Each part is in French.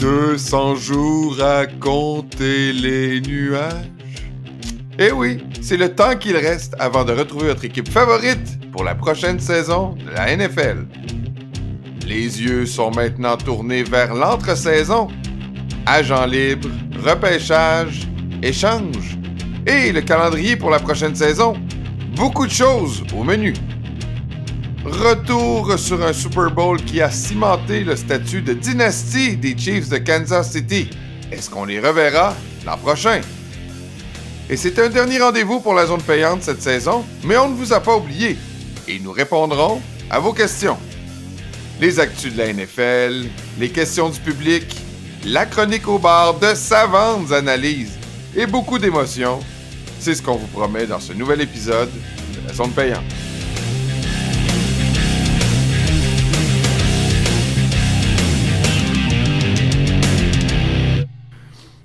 200 jours à compter les nuages. Et eh oui, c'est le temps qu'il reste avant de retrouver votre équipe favorite pour la prochaine saison de la NFL. Les yeux sont maintenant tournés vers l'entre-saison. Agents libres, repêchage, échange et le calendrier pour la prochaine saison. Beaucoup de choses au menu. Retour sur un Super Bowl qui a cimenté le statut de dynastie des Chiefs de Kansas City. Est-ce qu'on les reverra l'an prochain? Et c'est un dernier rendez-vous pour la zone payante cette saison, mais on ne vous a pas oublié et nous répondrons à vos questions. Les actus de la NFL, les questions du public, la chronique au bar, de savantes analyses et beaucoup d'émotions, c'est ce qu'on vous promet dans ce nouvel épisode de la zone payante.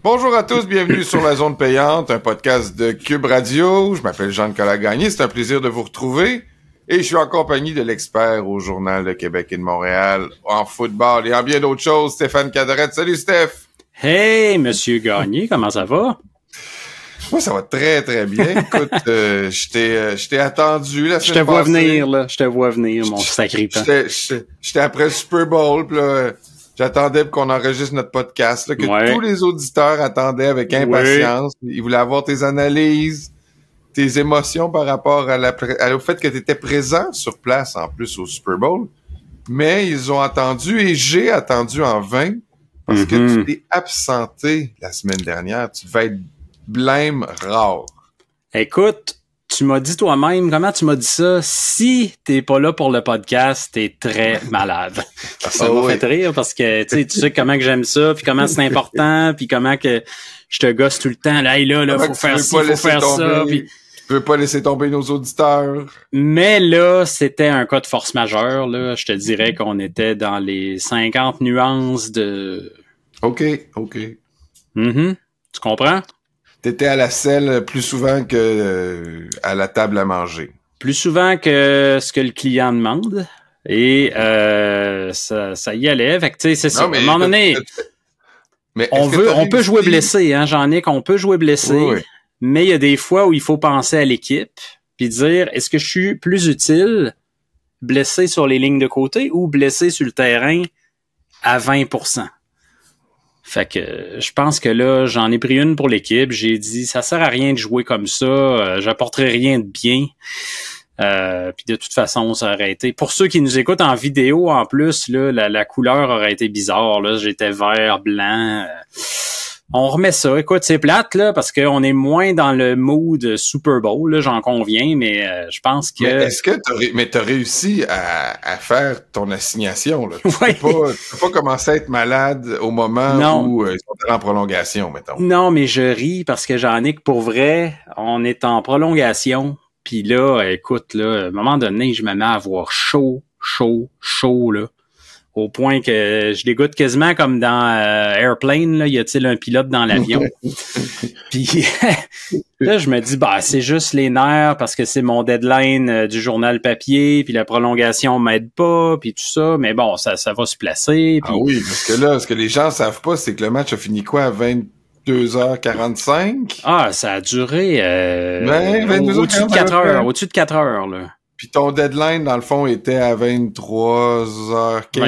Bonjour à tous, bienvenue sur la zone payante, un podcast de Cube Radio. Je m'appelle Jean-Nicolas Gagné, c'est un plaisir de vous retrouver. Et je suis en compagnie de l'expert au Journal de Québec et de Montréal, en football et en bien d'autres choses, Stéphane Cadrette. Salut Steph! Hey, Monsieur Gagné, comment ça va? Moi, ça va très, très bien. Écoute, euh, euh, je t'ai attendu la Je te vois venir, là. Je te vois venir, mon sacré Je J'étais après Super Bowl, là J'attendais qu'on enregistre notre podcast, que tous les auditeurs attendaient avec impatience. Ils voulaient avoir tes analyses, tes émotions par rapport au fait que tu étais présent sur place en plus au Super Bowl. Mais ils ont attendu et j'ai attendu en vain parce que mm-hmm. tu t'es absenté la semaine dernière. Tu vas être blême rare. Écoute, tu m'as dit toi-même, comment tu m'as dit ça? Si t'es pas là pour le podcast, t'es très malade. Ah, ça m'a fait rire parce que tu sais comment que j'aime ça, puis comment c'est important, puis comment que je te gosse tout le temps. Là, il là, là, faut faire ci, faut faire ça. Puis... Tu peux pas laisser tomber nos auditeurs. Mais là, c'était un cas de force majeure. Là. Je te dirais qu'on était dans les 50 nuances de... OK, OK. Mm-hmm. Tu comprends? T'étais à la selle plus souvent que euh, à la table à manger. Plus souvent que ce que le client demande. Et euh, ça, y allait. Fait tu sais, À un moment donné, mais on veut, on peut jouer blessé, hein, Jean-Nic, on peut jouer blessé. Mais il y a des fois où il faut penser à l'équipe puis dire est-ce que je suis plus utile blessé sur les lignes de côté ou blessé sur le terrain à 20 fait que je pense que là, j'en ai pris une pour l'équipe. J'ai dit, ça sert à rien de jouer comme ça. Euh, j'apporterai rien de bien. Euh, puis de toute façon, ça aurait été. Pour ceux qui nous écoutent en vidéo, en plus, là, la, couleur aurait été bizarre. Là, j'étais vert, blanc. Euh, on remet ça. Écoute, c'est plate là parce qu'on est moins dans le mood Super Bowl. Là, j'en conviens, mais euh, je pense que. Mais est-ce que t'as, réussi à... faire ton assignation là Tu ne peux pas, commencer à être malade au moment où euh, ils sont en prolongation, mettons. Non, mais je ris parce que j'en ai que pour vrai, on est en prolongation. Puis là, écoute, là, à un moment donné, je me mets à avoir chaud, chaud, chaud là au point que je dégoûte quasiment comme dans euh, Airplane, là, y a-t-il un pilote dans l'avion? Puis là, je me dis, bah, c'est juste les nerfs parce que c'est mon deadline euh, du journal papier, puis la prolongation m'aide pas, puis tout ça, mais bon, ça, ça va se placer. Ah oui, parce que là, ce que les gens savent pas, c'est que le match a fini quoi à 22 h 45 Ah, ça a duré au, dessus de 4 heures. Au-dessus de 4 heures, là. Puis ton deadline, dans le fond, était à 23h15 23h.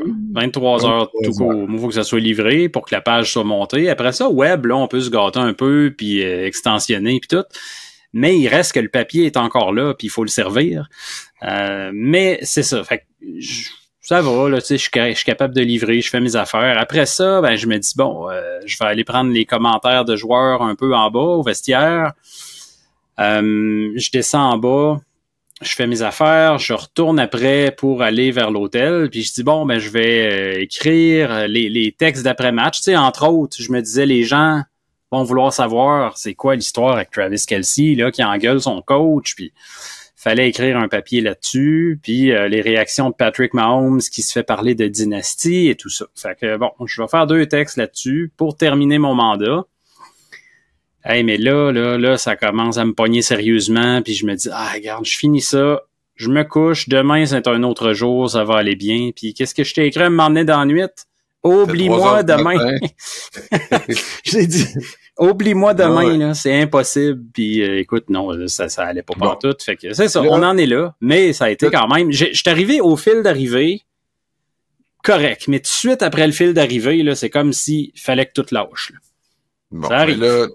23, 23 heures tout court. Il faut que ça soit livré pour que la page soit montée. Après ça, web, là, on peut se gâter un peu, puis euh, extensionner, puis tout. Mais il reste que le papier est encore là, puis il faut le servir. Euh, mais c'est ça. Fait ça va, là, tu sais, je, suis capable de livrer, je fais mes affaires. Après ça, ben, je me dis, bon, euh, je vais aller prendre les commentaires de joueurs un peu en bas, au vestiaire. je descends en bas je fais mes affaires, je retourne après pour aller vers l'hôtel, puis je dis bon ben je vais euh, écrire euh, les, textes d'après match, tu sais entre autres, je me disais les gens vont vouloir savoir c'est quoi l'histoire avec Travis Kelsey là qui engueule son coach puis fallait écrire un papier là-dessus, puis euh, les réactions de Patrick Mahomes qui se fait parler de dynastie et tout ça. Fait que bon, je vais faire deux textes là-dessus pour terminer mon mandat. Hey, mais là, là, là, ça commence à me pogner sérieusement, puis je me dis, ah, regarde, je finis ça, je me couche, demain, c'est un autre jour, ça va aller bien, puis qu'est-ce que je t'ai écrit à m'emmener dans la nuit? Oublie-moi demain. J'ai dit, oublie-moi demain, là, c'est impossible. Puis euh, écoute, non, ça, ça allait pas partout. Fait que c'est ça, on en est là. Mais ça a été quand même. Je suis arrivé au fil d'arrivée, correct. Mais tout de suite après le fil d'arrivée, là, c'est comme s'il fallait que tout lâche. ça ben arrive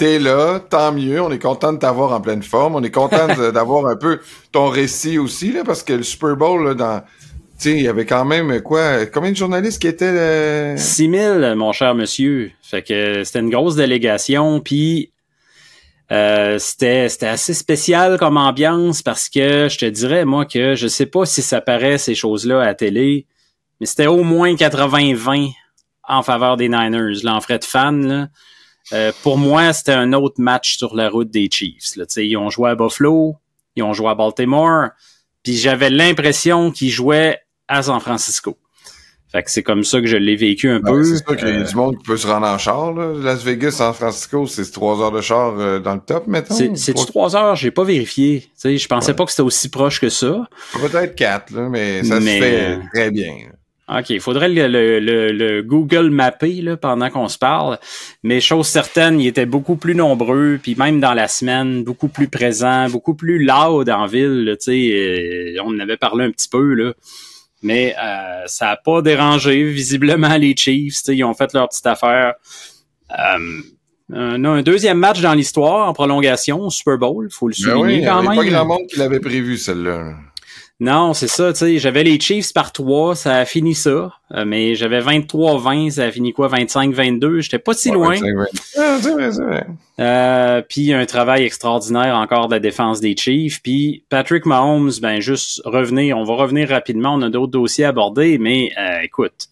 t'es là, tant mieux. On est content de t'avoir en pleine forme. On est content d'avoir un peu ton récit aussi, parce que le Super Bowl, dans. il y avait quand même quoi? Combien de journalistes qui étaient 6000, euh? mon cher monsieur. Fait que c'était une grosse délégation, puis euh, c'était assez spécial comme ambiance parce que je te dirais, moi, que je sais pas si ça paraît ces choses-là à la télé, mais c'était au moins 80-20 en faveur des Niners, là, en frais de fans, là. Euh, pour moi, c'était un autre match sur la route des Chiefs. Là. Ils ont joué à Buffalo, ils ont joué à Baltimore, puis j'avais l'impression qu'ils jouaient à San Francisco. Fait que c'est comme ça que je l'ai vécu un ben, peu. C'est ça qu'il y a du euh, monde qui peut se rendre en char. Là. Las Vegas, San Francisco, c'est trois heures de char euh, dans le top, mettons. C'est trois heures, j'ai pas vérifié. sais, je pensais pas que c'était aussi proche que ça. Peut-être quatre, mais ça se fait très bien. OK, il faudrait le, Google mapper là, pendant qu'on se parle. Mais chose certaine, il était beaucoup plus nombreux, puis même dans la semaine, beaucoup plus présent, beaucoup plus loud en ville. Là, euh, on en avait parlé un petit peu, là. mais euh, ça n'a pas dérangé visiblement les Chiefs. Ils ont fait leur petite affaire. Euh, un, un, deuxième match dans l'histoire en prolongation, Super Bowl, il faut le ben souligner quand même. Il n'y avait pas grand monde qui l'avait prévu, celle-là. Non, c'est ça, tu sais, j'avais les Chiefs par 3, ça a fini ça, euh, mais j'avais 23-20, ça a fini quoi, 25-22, j'étais pas si loin. Ah, c'est euh, puis un travail extraordinaire encore de la défense des Chiefs, puis Patrick Mahomes, ben juste revenir, on va revenir rapidement, on a d'autres dossiers à aborder, mais euh, écoute,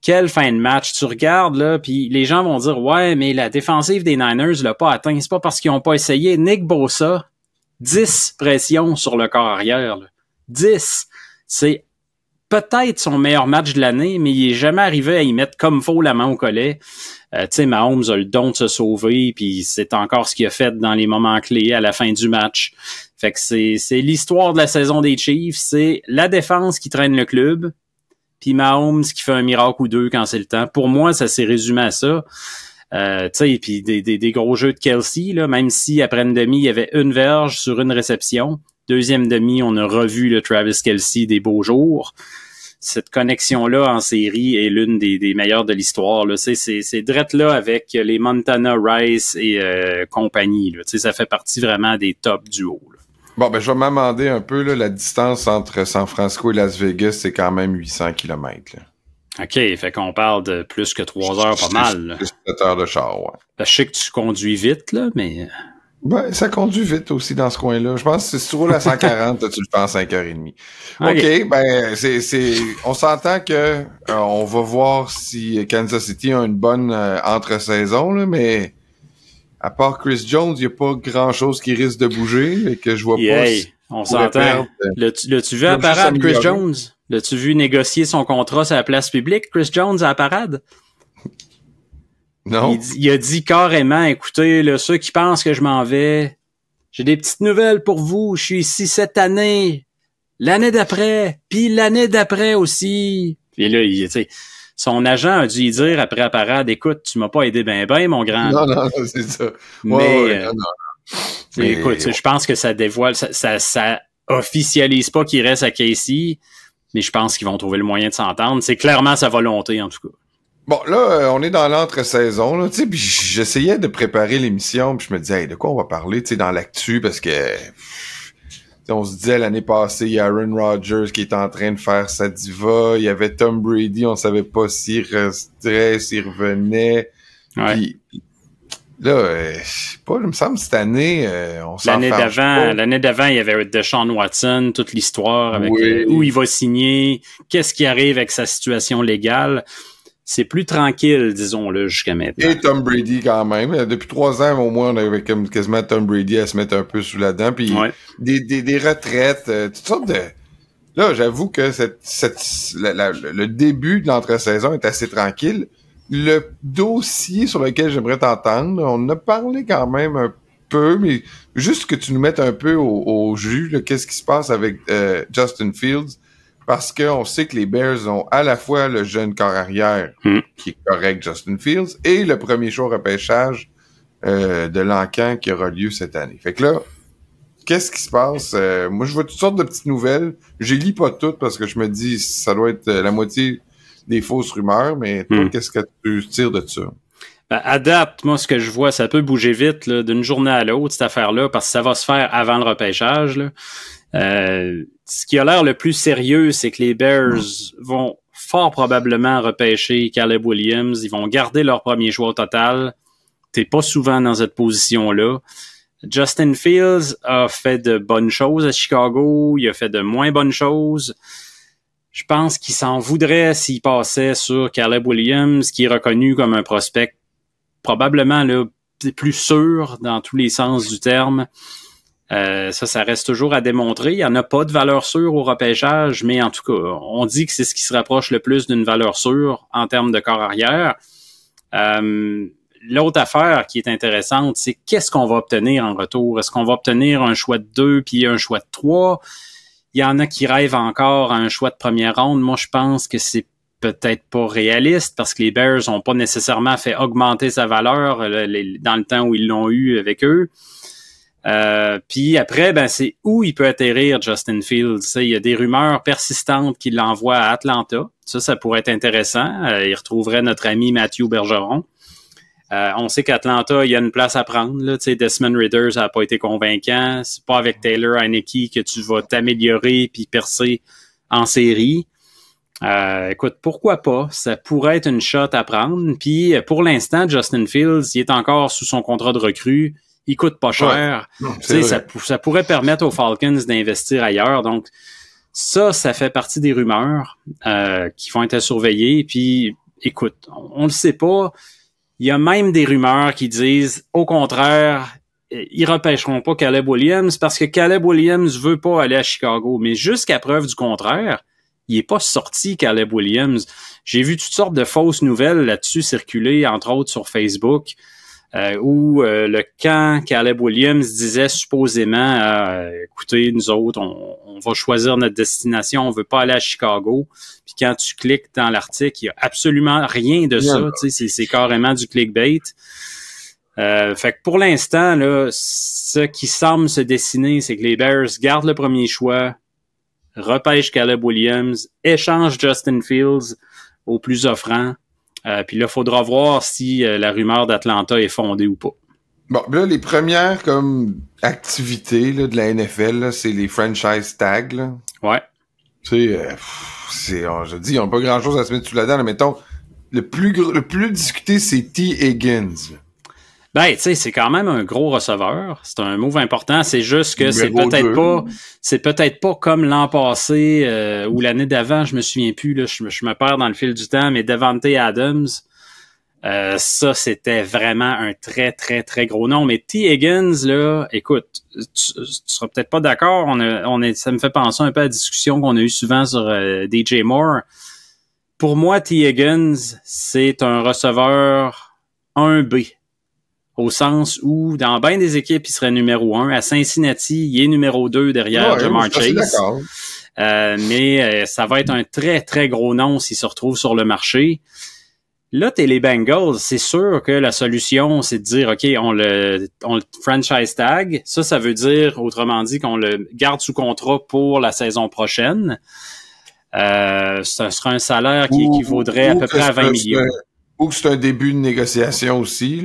quelle fin de match, tu regardes là, puis les gens vont dire, ouais, mais la défensive des Niners l'a pas atteint, c'est pas parce qu'ils ont pas essayé, Nick Bosa, 10 pressions sur le corps arrière, là. 10. C'est peut-être son meilleur match de l'année, mais il est jamais arrivé à y mettre comme faut la main au collet. Euh, tu sais, Mahomes a le don de se sauver, puis c'est encore ce qu'il a fait dans les moments clés à la fin du match. Fait que c'est, l'histoire de la saison des Chiefs, c'est la défense qui traîne le club, puis Mahomes qui fait un miracle ou deux quand c'est le temps. Pour moi, ça s'est résumé à ça. Euh, tu sais, puis des, des, des, gros jeux de Kelsey, là, même si après une demi, il y avait une verge sur une réception, Deuxième demi, on a revu le Travis Kelsey des beaux jours. Cette connexion-là en série est l'une des, meilleures de l'histoire. C'est drette là avec les Montana Rice et euh, compagnie. Ça fait partie vraiment des tops du haut. Bon, ben, je vais m'amender un peu. la distance entre San Francisco et Las Vegas, c'est quand même 800 km. OK, fait qu'on parle de plus que trois heures, pas mal. Plus heures de char, ouais. Ben, je sais que tu conduis vite, mais... Ben, ça conduit vite aussi dans ce coin-là. Je pense que si tu roules à 140, tu le fais en 5h30. Okay. OK, ben, c'est, c'est, on s'entend que euh, on va voir si Kansas City a une bonne euh, entre-saison, mais à part Chris Jones, il n'y a pas grand-chose qui risque de bouger et que je vois pas. on s'entend. Euh, l'as-tu vu à la parade, Chris Jones? L'as-tu vu négocier son contrat sur la place publique, Chris Jones, à la parade? Il, a dit carrément, écoutez, là, ceux qui pensent que je m'en vais, j'ai des petites nouvelles pour vous. Je suis ici cette année, l'année d'après, puis l'année d'après aussi. Et là, il, son agent a dû lui dire après la parade, écoute, tu m'as pas aidé ben ben, mon grand. Non, non, c'est ça. Euh, mais, écoute, je pense que ça dévoile, ça, ça, ça officialise pas qu'il reste à Casey mais je pense qu'ils vont trouver le moyen de s'entendre. C'est clairement sa volonté, en tout cas. Bon, là, euh, on est dans l'entre-saison, j'essayais de préparer l'émission, puis je me disais, de quoi on va parler, tu sais, dans l'actu, parce que... On se disait l'année passée, il y a Aaron Rodgers qui est en train de faire sa diva. Il y avait Tom Brady, on savait pas s'il resterait, s'il revenait. là, euh, je pas, il me semble cette année, euh, on s'en L'année d'avant, l'année d'avant, il y avait Deshaun Watson, toute l'histoire avec où il va signer, qu'est-ce qui arrive avec sa situation légale c'est plus tranquille, disons-le, jusqu'à maintenant. Et Tom Brady quand même. Depuis trois ans, au moins, on avait quasiment Tom Brady à se mettre un peu sous la dent. Puis des, des, retraites, euh, toutes sortes de... Là, j'avoue que cette, cette, le début de l'entre-saison est assez tranquille. Le dossier sur lequel j'aimerais t'entendre, on a parlé quand même un peu, mais juste que tu nous mettes un peu au, jus, qu'est-ce qui se passe avec euh, Justin Fields parce qu'on sait que les Bears ont à la fois le jeune corps arrière, hmm. qui est correct, Justin Fields, et le premier show repêchage euh, de l'encan qui aura lieu cette année. Fait que là, qu'est-ce qui se passe? Euh, moi, je vois toutes sortes de petites nouvelles. Je lis pas toutes parce que je me dis, ça doit être euh, la moitié des fausses rumeurs, mais toi, hmm. qu'est-ce que tu tires de ça? Ben, adapte, moi, ce que je vois, ça peut bouger vite d'une journée à l'autre, cette affaire-là, parce que ça va se faire avant le repêchage ce qui a l'air le plus sérieux, c'est que les Bears vont fort probablement repêcher Caleb Williams. Ils vont garder leur premier choix total. T'es pas souvent dans cette position-là. Justin Fields a fait de bonnes choses à Chicago. Il a fait de moins bonnes choses. Je pense qu'il s'en voudrait s'il passait sur Caleb Williams, qui est reconnu comme un prospect probablement le plus sûr dans tous les sens du terme. Euh, ça, ça reste toujours à démontrer. Il n'y en a pas de valeur sûre au repêchage, mais en tout cas, on dit que c'est ce qui se rapproche le plus d'une valeur sûre en termes de corps arrière. Euh, l'autre affaire qui est intéressante, c'est qu'est-ce qu'on va obtenir en retour? Est-ce qu'on va obtenir un choix de deux puis un choix de trois? Il y en a qui rêvent encore à un choix de première ronde. Moi, je pense que c'est peut-être pas réaliste parce que les Bears n'ont pas nécessairement fait augmenter sa valeur euh, dans le temps où ils l'ont eu avec eux. Euh, puis après, ben, c'est où il peut atterrir Justin Fields. Il y a des rumeurs persistantes qu'il l'envoie à Atlanta. Ça, ça pourrait être intéressant. Euh, il retrouverait notre ami Mathieu Bergeron. Euh, on sait qu'Atlanta, il y a une place à prendre. Desmond Ridder, n'a pas été convaincant. C'est pas avec Taylor Heineke que tu vas t'améliorer puis percer en série. écoute, pourquoi pas? Ça pourrait être une shot à prendre. Puis pour l'instant, Justin Fields, il est encore sous son contrat de recrue il coûte pas cher. ça, pourrait permettre aux Falcons d'investir ailleurs. Donc, ça, ça fait partie des rumeurs euh, qui vont être surveillées. Puis, écoute, on ne le sait pas. Il y a même des rumeurs qui disent, au contraire, ils repêcheront pas Caleb Williams parce que Caleb Williams veut pas aller à Chicago. Mais jusqu'à preuve du contraire, il n'est pas sorti Caleb Williams. J'ai vu toutes sortes de fausses nouvelles là-dessus circuler, entre autres sur Facebook euh, où euh, le camp Caleb Williams disait supposément euh, écoutez, nous autres, on, va choisir notre destination, on veut pas aller à Chicago. Puis quand tu cliques dans l'article, il n'y a absolument rien de ça. C'est carrément du clickbait. Euh, fait que pour l'instant, là, ce qui semble se dessiner, c'est que les Bears gardent le premier choix, repêchent Caleb Williams, échangent Justin Fields au plus offrant euh, puis là, il faudra voir si euh, la rumeur d'Atlanta est fondée ou pas. Bon, là, les premières comme activités là, de la NFL, c'est les franchise tags. Ouais. Tu sais, euh, c'est, je dis, ils n'ont pas grand-chose à se mettre sous la dent. Là. Mettons, le plus, le plus discuté, c'est T. Higgins. Ben, tu sais, c'est quand même un gros receveur. C'est un move important. C'est juste que c'est peut-être pas, c'est peut-être pas comme l'an passé euh, ou l'année d'avant. Je me souviens plus. Là, je, me perds dans le fil du temps. Mais Devante Adams, euh, ça, c'était vraiment un très, très, très gros nom. Mais T. Higgins, là, écoute, tu, tu seras peut-être pas d'accord. On, on est, ça me fait penser un peu à la discussion qu'on a eue souvent sur euh, DJ Moore. Pour moi, T. Higgins, c'est un receveur 1B au sens où dans bien des équipes, il serait numéro un. À Cincinnati, il est numéro deux derrière le Jamar Chase. Euh, mais euh, ça va être un très, très gros nom s'il se retrouve sur le marché. Là, t'es les Bengals, c'est sûr que la solution, c'est de dire, OK, on le, franchise tag. Ça, ça veut dire, autrement dit, qu'on le garde sous contrat pour la saison prochaine. Euh, ce sera un salaire qui équivaudrait à peu près à 20 millions. Ou que c'est un début de négociation aussi,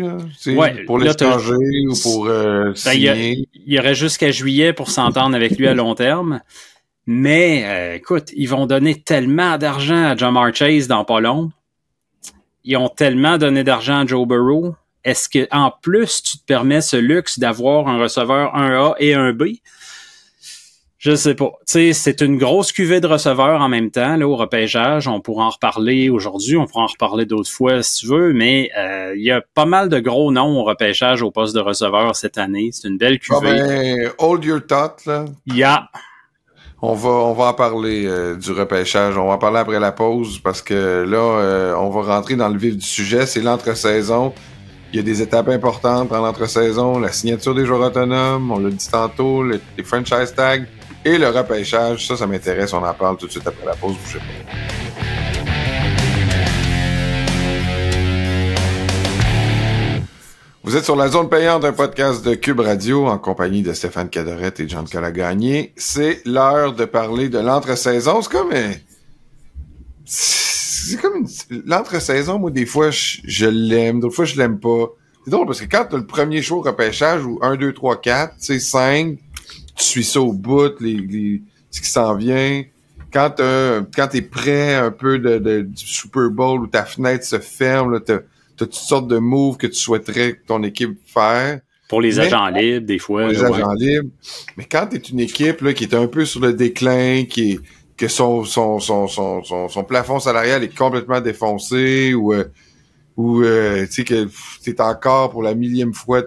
pour l'étranger ou pour euh, ben, signer. Il y, aurait jusqu'à juillet pour s'entendre avec lui à long terme. Mais euh, écoute, ils vont donner tellement d'argent à John Chase dans pas Ils ont tellement donné d'argent à Joe Burrow. Est-ce que en plus tu te permets ce luxe d'avoir un receveur 1A et un B? je sais pas. c'est une grosse cuvée de receveurs en même temps, là, au repêchage. On pourra en reparler aujourd'hui, on pourra en reparler d'autres fois si tu veux, mais euh, il y a pas mal de gros noms au repêchage au poste de receveur cette année. C'est une belle ah cuvée. Oh ben, hold your thought, là. Yeah. On va, on va en parler euh, du repêchage. On va en parler après la pause parce que là, euh, on va rentrer dans le vif du sujet. C'est l'entre-saison. Il y a des étapes importantes dans l'entre-saison. La signature des joueurs autonomes, on l'a dit tantôt, les franchise tags et le repêchage. Ça, ça m'intéresse. On en parle tout de suite après la pause. pas. Vous êtes sur la zone payante d'un podcast de Cube Radio en compagnie de Stéphane Cadorette et jean claude Gagné. C'est l'heure de parler de l'entre-saison. C'est comme... L'entre-saison, moi, des fois, je, l'aime, d'autres fois, je l'aime pas. C'est drôle parce que quand t'as le premier show repêchage ou 1, 2, 3, 4, tu 5, tu suis ça au bout, les, ce qui s'en vient. Quand, quand tu es prêt un peu de, du Super Bowl où ta fenêtre se ferme, tu as, toutes sortes de moves que tu souhaiterais que ton équipe faire. Pour les agents libres, des fois. Pour les agents libres. Mais quand tu es une équipe là, qui est un peu sur le déclin, qui est, que son, son, son, son, son, son plafond salarial est complètement défoncé ou euh, ou euh, tu sais que t'es encore pour la millième fois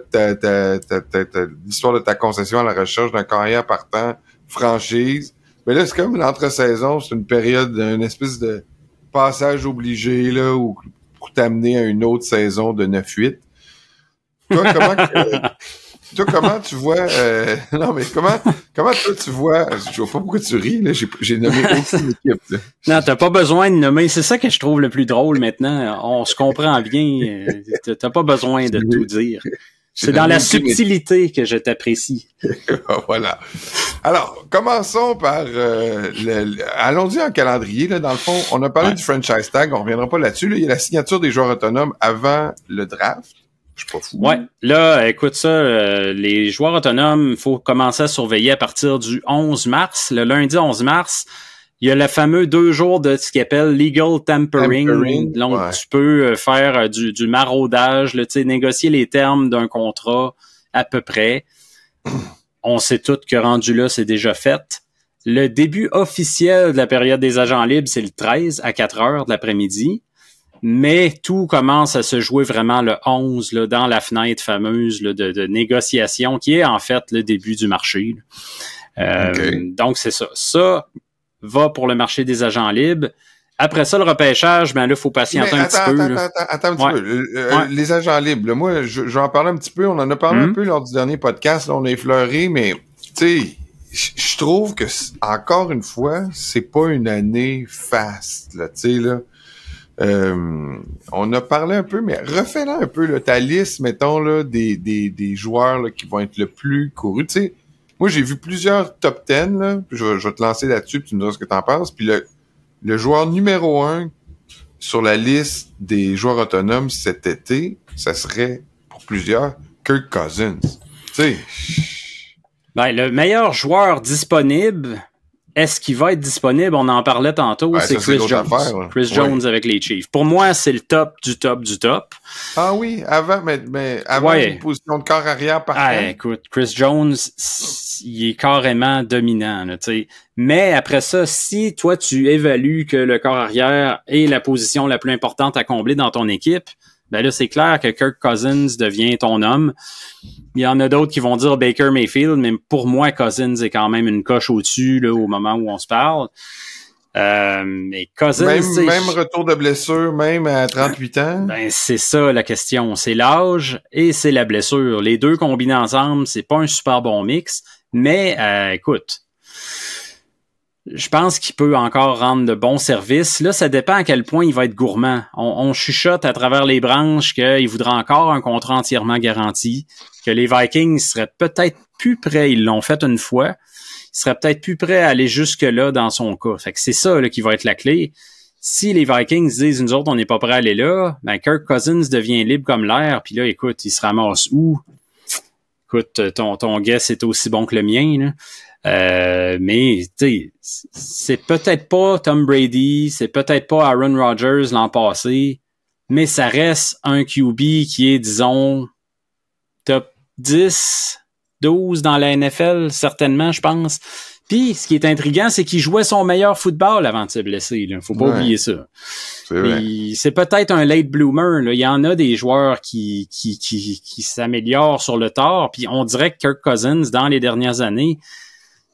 l'histoire de ta concession à la recherche d'un carrière partant franchise. Mais là, c'est comme l'entre-saison, c'est une période, une espèce de passage obligé là, pour t'amener à une autre saison de 9-8. comment, comment tu vois. Euh, non, mais comment, comment toi, tu vois. Je vois pas pourquoi tu ris, J'ai nommé aucune équipe, là. Non, t'as pas besoin de nommer. C'est ça que je trouve le plus drôle maintenant. On se comprend bien. Euh, t'as pas besoin de tout dire. C'est dans la subtilité que je t'apprécie. Ah, voilà. Alors, commençons par... Euh, Allons-y en calendrier. Là, dans le fond, on a parlé du franchise tag, on reviendra pas là-dessus. Il y a la signature des joueurs autonomes avant le draft. Je suis pas fou. Ouais, là, écoute ça, euh, les joueurs autonomes, il faut commencer à surveiller à partir du 11 mars, le lundi 11 mars. Il y a le fameux deux jours de ce qu'ils appelle « legal tampering. donc, tu peux euh, faire euh, du, du maraudage, négocier les termes d'un contrat à peu près. On sait tous que rendu là, c'est déjà fait. Le début officiel de la période des agents libres, c'est le 13 à 4 heures de l'après-midi. Mais tout commence à se jouer vraiment le 11 là, dans la fenêtre fameuse de, négociation qui est en fait le début du marché. Euh, donc c'est ça. Ça va pour le marché des agents libres. Après ça, le repêchage, mais ben là, il faut patienter un petit peu. Attends, un petit peu. Les agents libres, moi, j'en parlais vais en parler un petit peu. On en a parlé un hmm. peu lors du dernier podcast. on a effleuré, mais tu sais, je trouve que encore une fois, c'est pas une année faste. Là, tu sais là, euh, on a parlé un peu, mais refais-la un peu ta liste, mettons, là, des, des, des joueurs qui vont être le plus courus. Tu sais, moi, j'ai vu plusieurs top 10. Là, je, vais, te lancer là-dessus, tu me dis ce que tu en penses. Puis le, joueur numéro un sur la liste des joueurs autonomes cet été, ça serait, pour plusieurs, Kirk Cousins. Tu sais... Ben, le meilleur joueur disponible est-ce qu'il va être disponible? On en parlait tantôt. c'est Chris Jones. Chris Jones avec les Chiefs. Pour moi, c'est le top du top du top. Ah oui, avant, mais, avant une position de corps arrière par ah, écoute, Chris Jones, il est carrément dominant. mais après ça, si toi, tu évalues que le corps arrière est la position la plus importante à combler dans ton équipe, ben là, c'est clair que Kirk Cousins devient ton homme. Il y en a d'autres qui vont dire Baker Mayfield, mais pour moi, Cousins est quand même une coche au-dessus là, au moment où on se parle. Euh, mais Cousins, même, retour de blessure, même à 38 ans. Ben, c'est ça la question. C'est l'âge et c'est la blessure. Les deux combinés ensemble, c'est pas un super bon mix. Mais euh, écoute, je pense qu'il peut encore rendre de bons services. Là, ça dépend à quel point il va être gourmand. On, chuchote à travers les branches qu'il voudra encore un contrat entièrement garanti, que les Vikings seraient peut-être plus prêts. Ils l'ont fait une fois. Ils seraient peut-être plus prêts à aller jusque-là dans son cas. Fait que c'est ça qui va être la clé. Si les Vikings disent une autres, on n'est pas prêt à aller là, ben Kirk Cousins devient libre comme l'air, puis là, écoute, il se ramasse où? Écoute, ton, ton guess est aussi bon que le mien. Là. Euh, mais c'est peut-être pas Tom Brady, c'est peut-être pas Aaron Rodgers l'an passé, mais ça reste un QB qui est, disons, top 10, 12 dans la NFL, certainement, je pense. Puis, ce qui est intriguant, c'est qu'il jouait son meilleur football avant de se blesser. Il faut pas oublier ça. C'est peut-être un late bloomer. Il y en a des joueurs qui, qui, qui, qui s'améliorent sur le tard. Puis, on dirait que Kirk Cousins, dans les dernières années,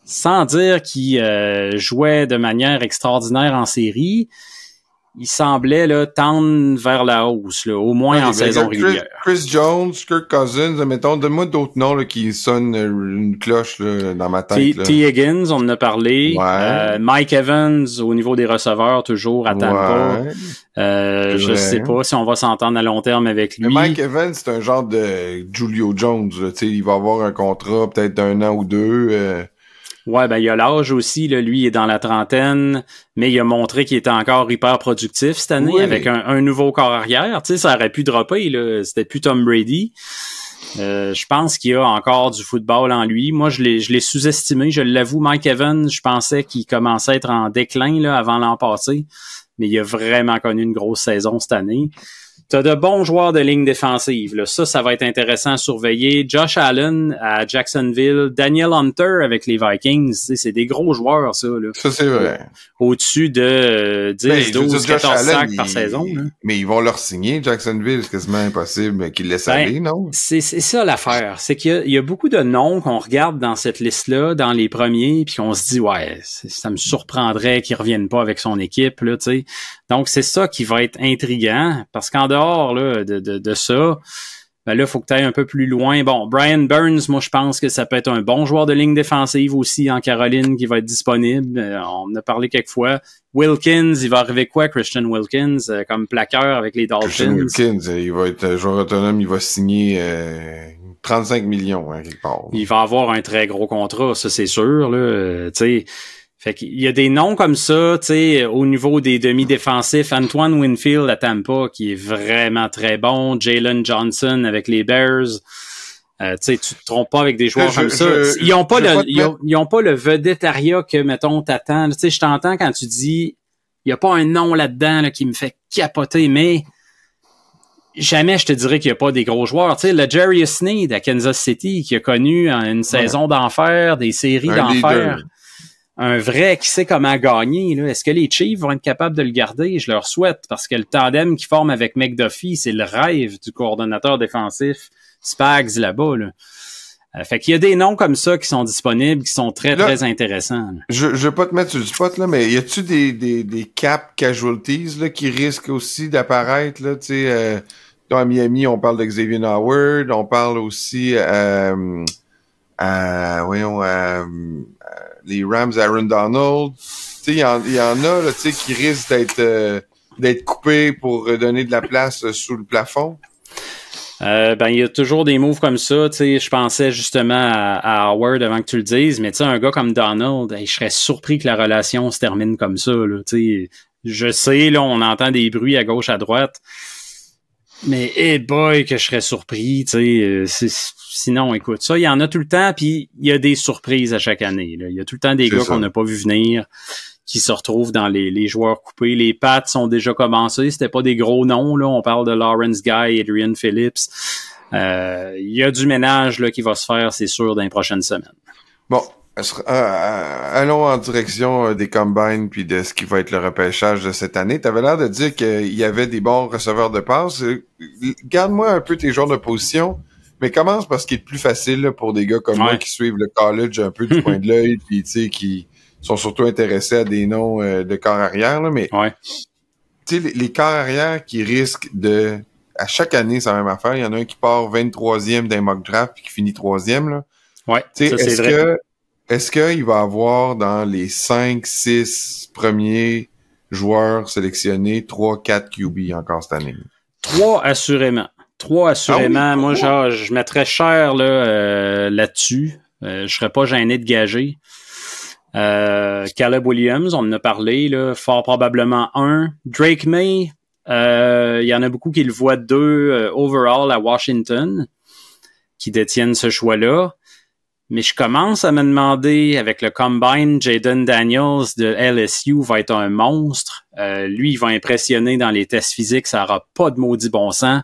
sans dire qu'il euh, jouait de manière extraordinaire en série, il semblait là, tendre vers la hausse, au moins en saison régulière. Chris Jones, Kirk Cousins, mettons, donne-moi d'autres noms qui sonnent une cloche dans ma tête. T, Higgins, on en a parlé. Euh, Mike Evans, au niveau des receveurs, toujours à Tampa. Ouais. Euh, je sais pas si on va s'entendre à long terme avec lui. Mike Evans, c'est un genre de Julio Jones. il va avoir un contrat peut-être d'un an ou deux. Euh... Ouais, ben il a l'âge aussi. Là, lui, il est dans la trentaine, mais il a montré qu'il était encore hyper productif cette année avec un, nouveau corps arrière. Tu sais, ça aurait pu dropper. Là, c'était plus Tom Brady. Euh, je pense qu'il a encore du football en lui. Moi, je l'ai sous-estimé, je l'avoue. Mike Evans, je pensais qu'il commençait à être en déclin là, avant l'an passé, mais il a vraiment connu une grosse saison cette année tu as de bons joueurs de ligne défensive. Là. Ça, ça va être intéressant à surveiller. Josh Allen à Jacksonville, Daniel Hunter avec les Vikings, c'est des gros joueurs, ça. Là. Ça, c'est vrai. Au-dessus de 10, 12, 14 par saison. Là. Mais ils vont leur signer Jacksonville, c'est quasiment impossible qu'ils laissent ben, aller, non? C'est ça l'affaire. C'est qu'il y, a beaucoup de noms qu'on regarde dans cette liste-là, dans les premiers, puis qu'on se dit, ouais, ça me surprendrait qu'ils reviennent pas avec son équipe. Là, Donc, c'est ça qui va être intriguant, parce qu'en de, ça, ben là, il faut que tu ailles un peu plus loin. Bon, Brian Burns, moi, je pense que ça peut être un bon joueur de ligne défensive aussi en Caroline qui va être disponible. Euh, on en a parlé quelques fois. Wilkins, il va arriver quoi, Christian Wilkins, euh, comme plaqueur avec les Dolphins? Christian Wilkins, euh, il va être joueur autonome, il va signer 35 millions hein, quelque part. Il va avoir un très gros contrat, ça c'est sûr. Là, sais fait qu'il y a des noms comme ça, tu sais, au niveau des demi-défensifs, Antoine Winfield à Tampa, qui est vraiment très bon, Jalen Johnson avec les Bears. Euh, tu tu te trompes pas avec des joueurs euh, comme ça. ils n'ont pas le, ils ont, pas le vedettariat que, mettons, t'attends. Tu sais, je t'entends quand tu dis, il y a pas un nom là-dedans, qui me fait capoter, mais jamais je te dirais qu'il n'y a pas des gros joueurs. Tu sais, le Jerry Sneed à Kansas City, qui a connu une saison d'enfer, des séries d'enfer un vrai qui sait comment gagner. Est-ce que les Chiefs vont être capables de le garder? Je leur souhaite, parce que le tandem qu'ils forment avec McDuffie, c'est le rêve du coordonnateur défensif Spags là-bas. Là. Euh, fait qu'il y a des noms comme ça qui sont disponibles, qui sont très, très intéressants. Je, je vais pas te mettre sur le spot, là, mais y a-tu des, des, casualties là, qui risquent aussi d'apparaître? Là, sais à euh, Miami, on parle de Xavier Howard, on parle aussi... Euh, euh, voyons... Euh, les Rams Aaron Donald. Il y, en a qui risquent d'être euh, coupés pour donner de la place euh, sous le plafond. Euh, ben, il y a toujours des moves comme ça. Je pensais justement à, Howard avant que tu le dises, mais un gars comme Donald, je serais surpris que la relation se termine comme ça. je sais, là, on entend des bruits à gauche, à droite. Mais eh boy, que je serais surpris, tu sais. Euh, sinon, écoute, ça, il y en a tout le temps, puis il y a des surprises à chaque année. Il y a tout le temps des gars qu'on n'a pas vu venir qui se retrouvent dans les, les joueurs coupés. Les pattes sont déjà commencées. C'était pas des gros noms, là. On parle de Lawrence Guy, Adrian Phillips. Euh, il y a du ménage là, qui va se faire, c'est sûr, dans les prochaines semaines. Bon, euh, euh, allons en direction euh, des combines puis de ce qui va être le repêchage de cette année. Tu avais l'air de dire qu'il y avait des bons receveurs de passe. Garde-moi un peu tes genres de position, mais commence par ce qui est plus facile pour des gars comme moi qui suivent le college un peu du point de l'œil, puis tu sais, qui sont surtout intéressés à des noms de corps arrière. Là, mais tu sais, les, corps arrière qui risquent de. À chaque année, c'est la même affaire. Il y en a un qui part 23e d'un mock draft puis qui finit 3e. Là. Ouais, tu sais, est-ce que est-ce qu'il va avoir dans les 5, six premiers joueurs sélectionnés 3, 4 QB encore cette année? 3 assurément. Trois assurément. Ah Moi, genre, je mettrais cher là, euh, là-dessus. Euh, je serais pas gêné de gager. Euh, Caleb Williams, on en a parlé, là, fort probablement un. Drake May, euh, il y en a beaucoup qui le voient deux overall à Washington, qui détiennent ce choix-là. Mais je commence à me demander, avec le combine, Jaden Daniels de LSU va être un monstre. Euh, lui, il va impressionner dans les tests physiques, ça aura pas de maudit bon sens.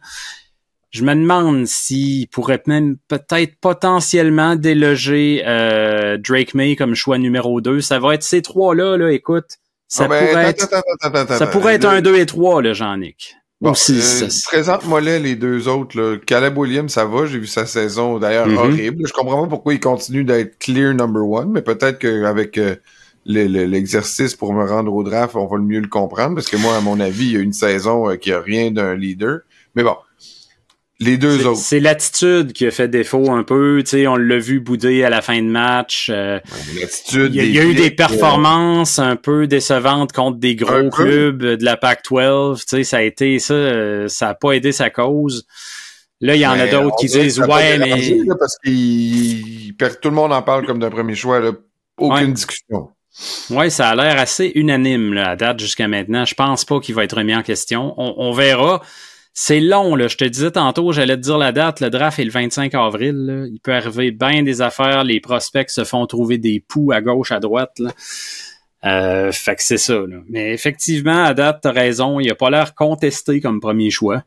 Je me demande s'il pourrait même peut-être potentiellement déloger euh, Drake May comme choix numéro 2. Ça va être ces trois-là, là, écoute. Ça pourrait être, un 2 et 3, là, Jean-Nic. Bon, si, euh, Présente-moi les deux autres. Là. Caleb Williams, ça va. J'ai vu sa saison d'ailleurs mm-hmm. horrible. Je comprends pas pourquoi il continue d'être clear number one, mais peut-être qu'avec euh, l'exercice pour me rendre au draft, on va le mieux le comprendre. Parce que moi, à mon avis, il y a une saison euh, qui a rien d'un leader. Mais bon, les deux autres. C'est l'attitude qui a fait défaut un peu. sais, on l'a vu bouder à la fin de match. Euh, l'attitude. Il y a, eu des euh, performances un peu décevantes contre des gros clubs de la Pac-12. Ça a été ça, euh, ça a pas aidé sa cause. Là, il y en a d'autres qui disent ouais, mais parce que tout le monde en parle comme d'un premier choix. Là. Aucune discussion. Oui, ça a l'air assez unanime là, à date jusqu'à maintenant. Je pense pas qu'il va être remis en question. on verra c'est long, là. Je te disais tantôt, j'allais te dire la date, le draft est le 25 avril. Il peut arriver bien des affaires. Les prospects se font trouver des poux à gauche, à droite. Euh, fait que c'est ça. Mais effectivement, à date, t'as raison. Il a pas l'air contesté comme premier choix.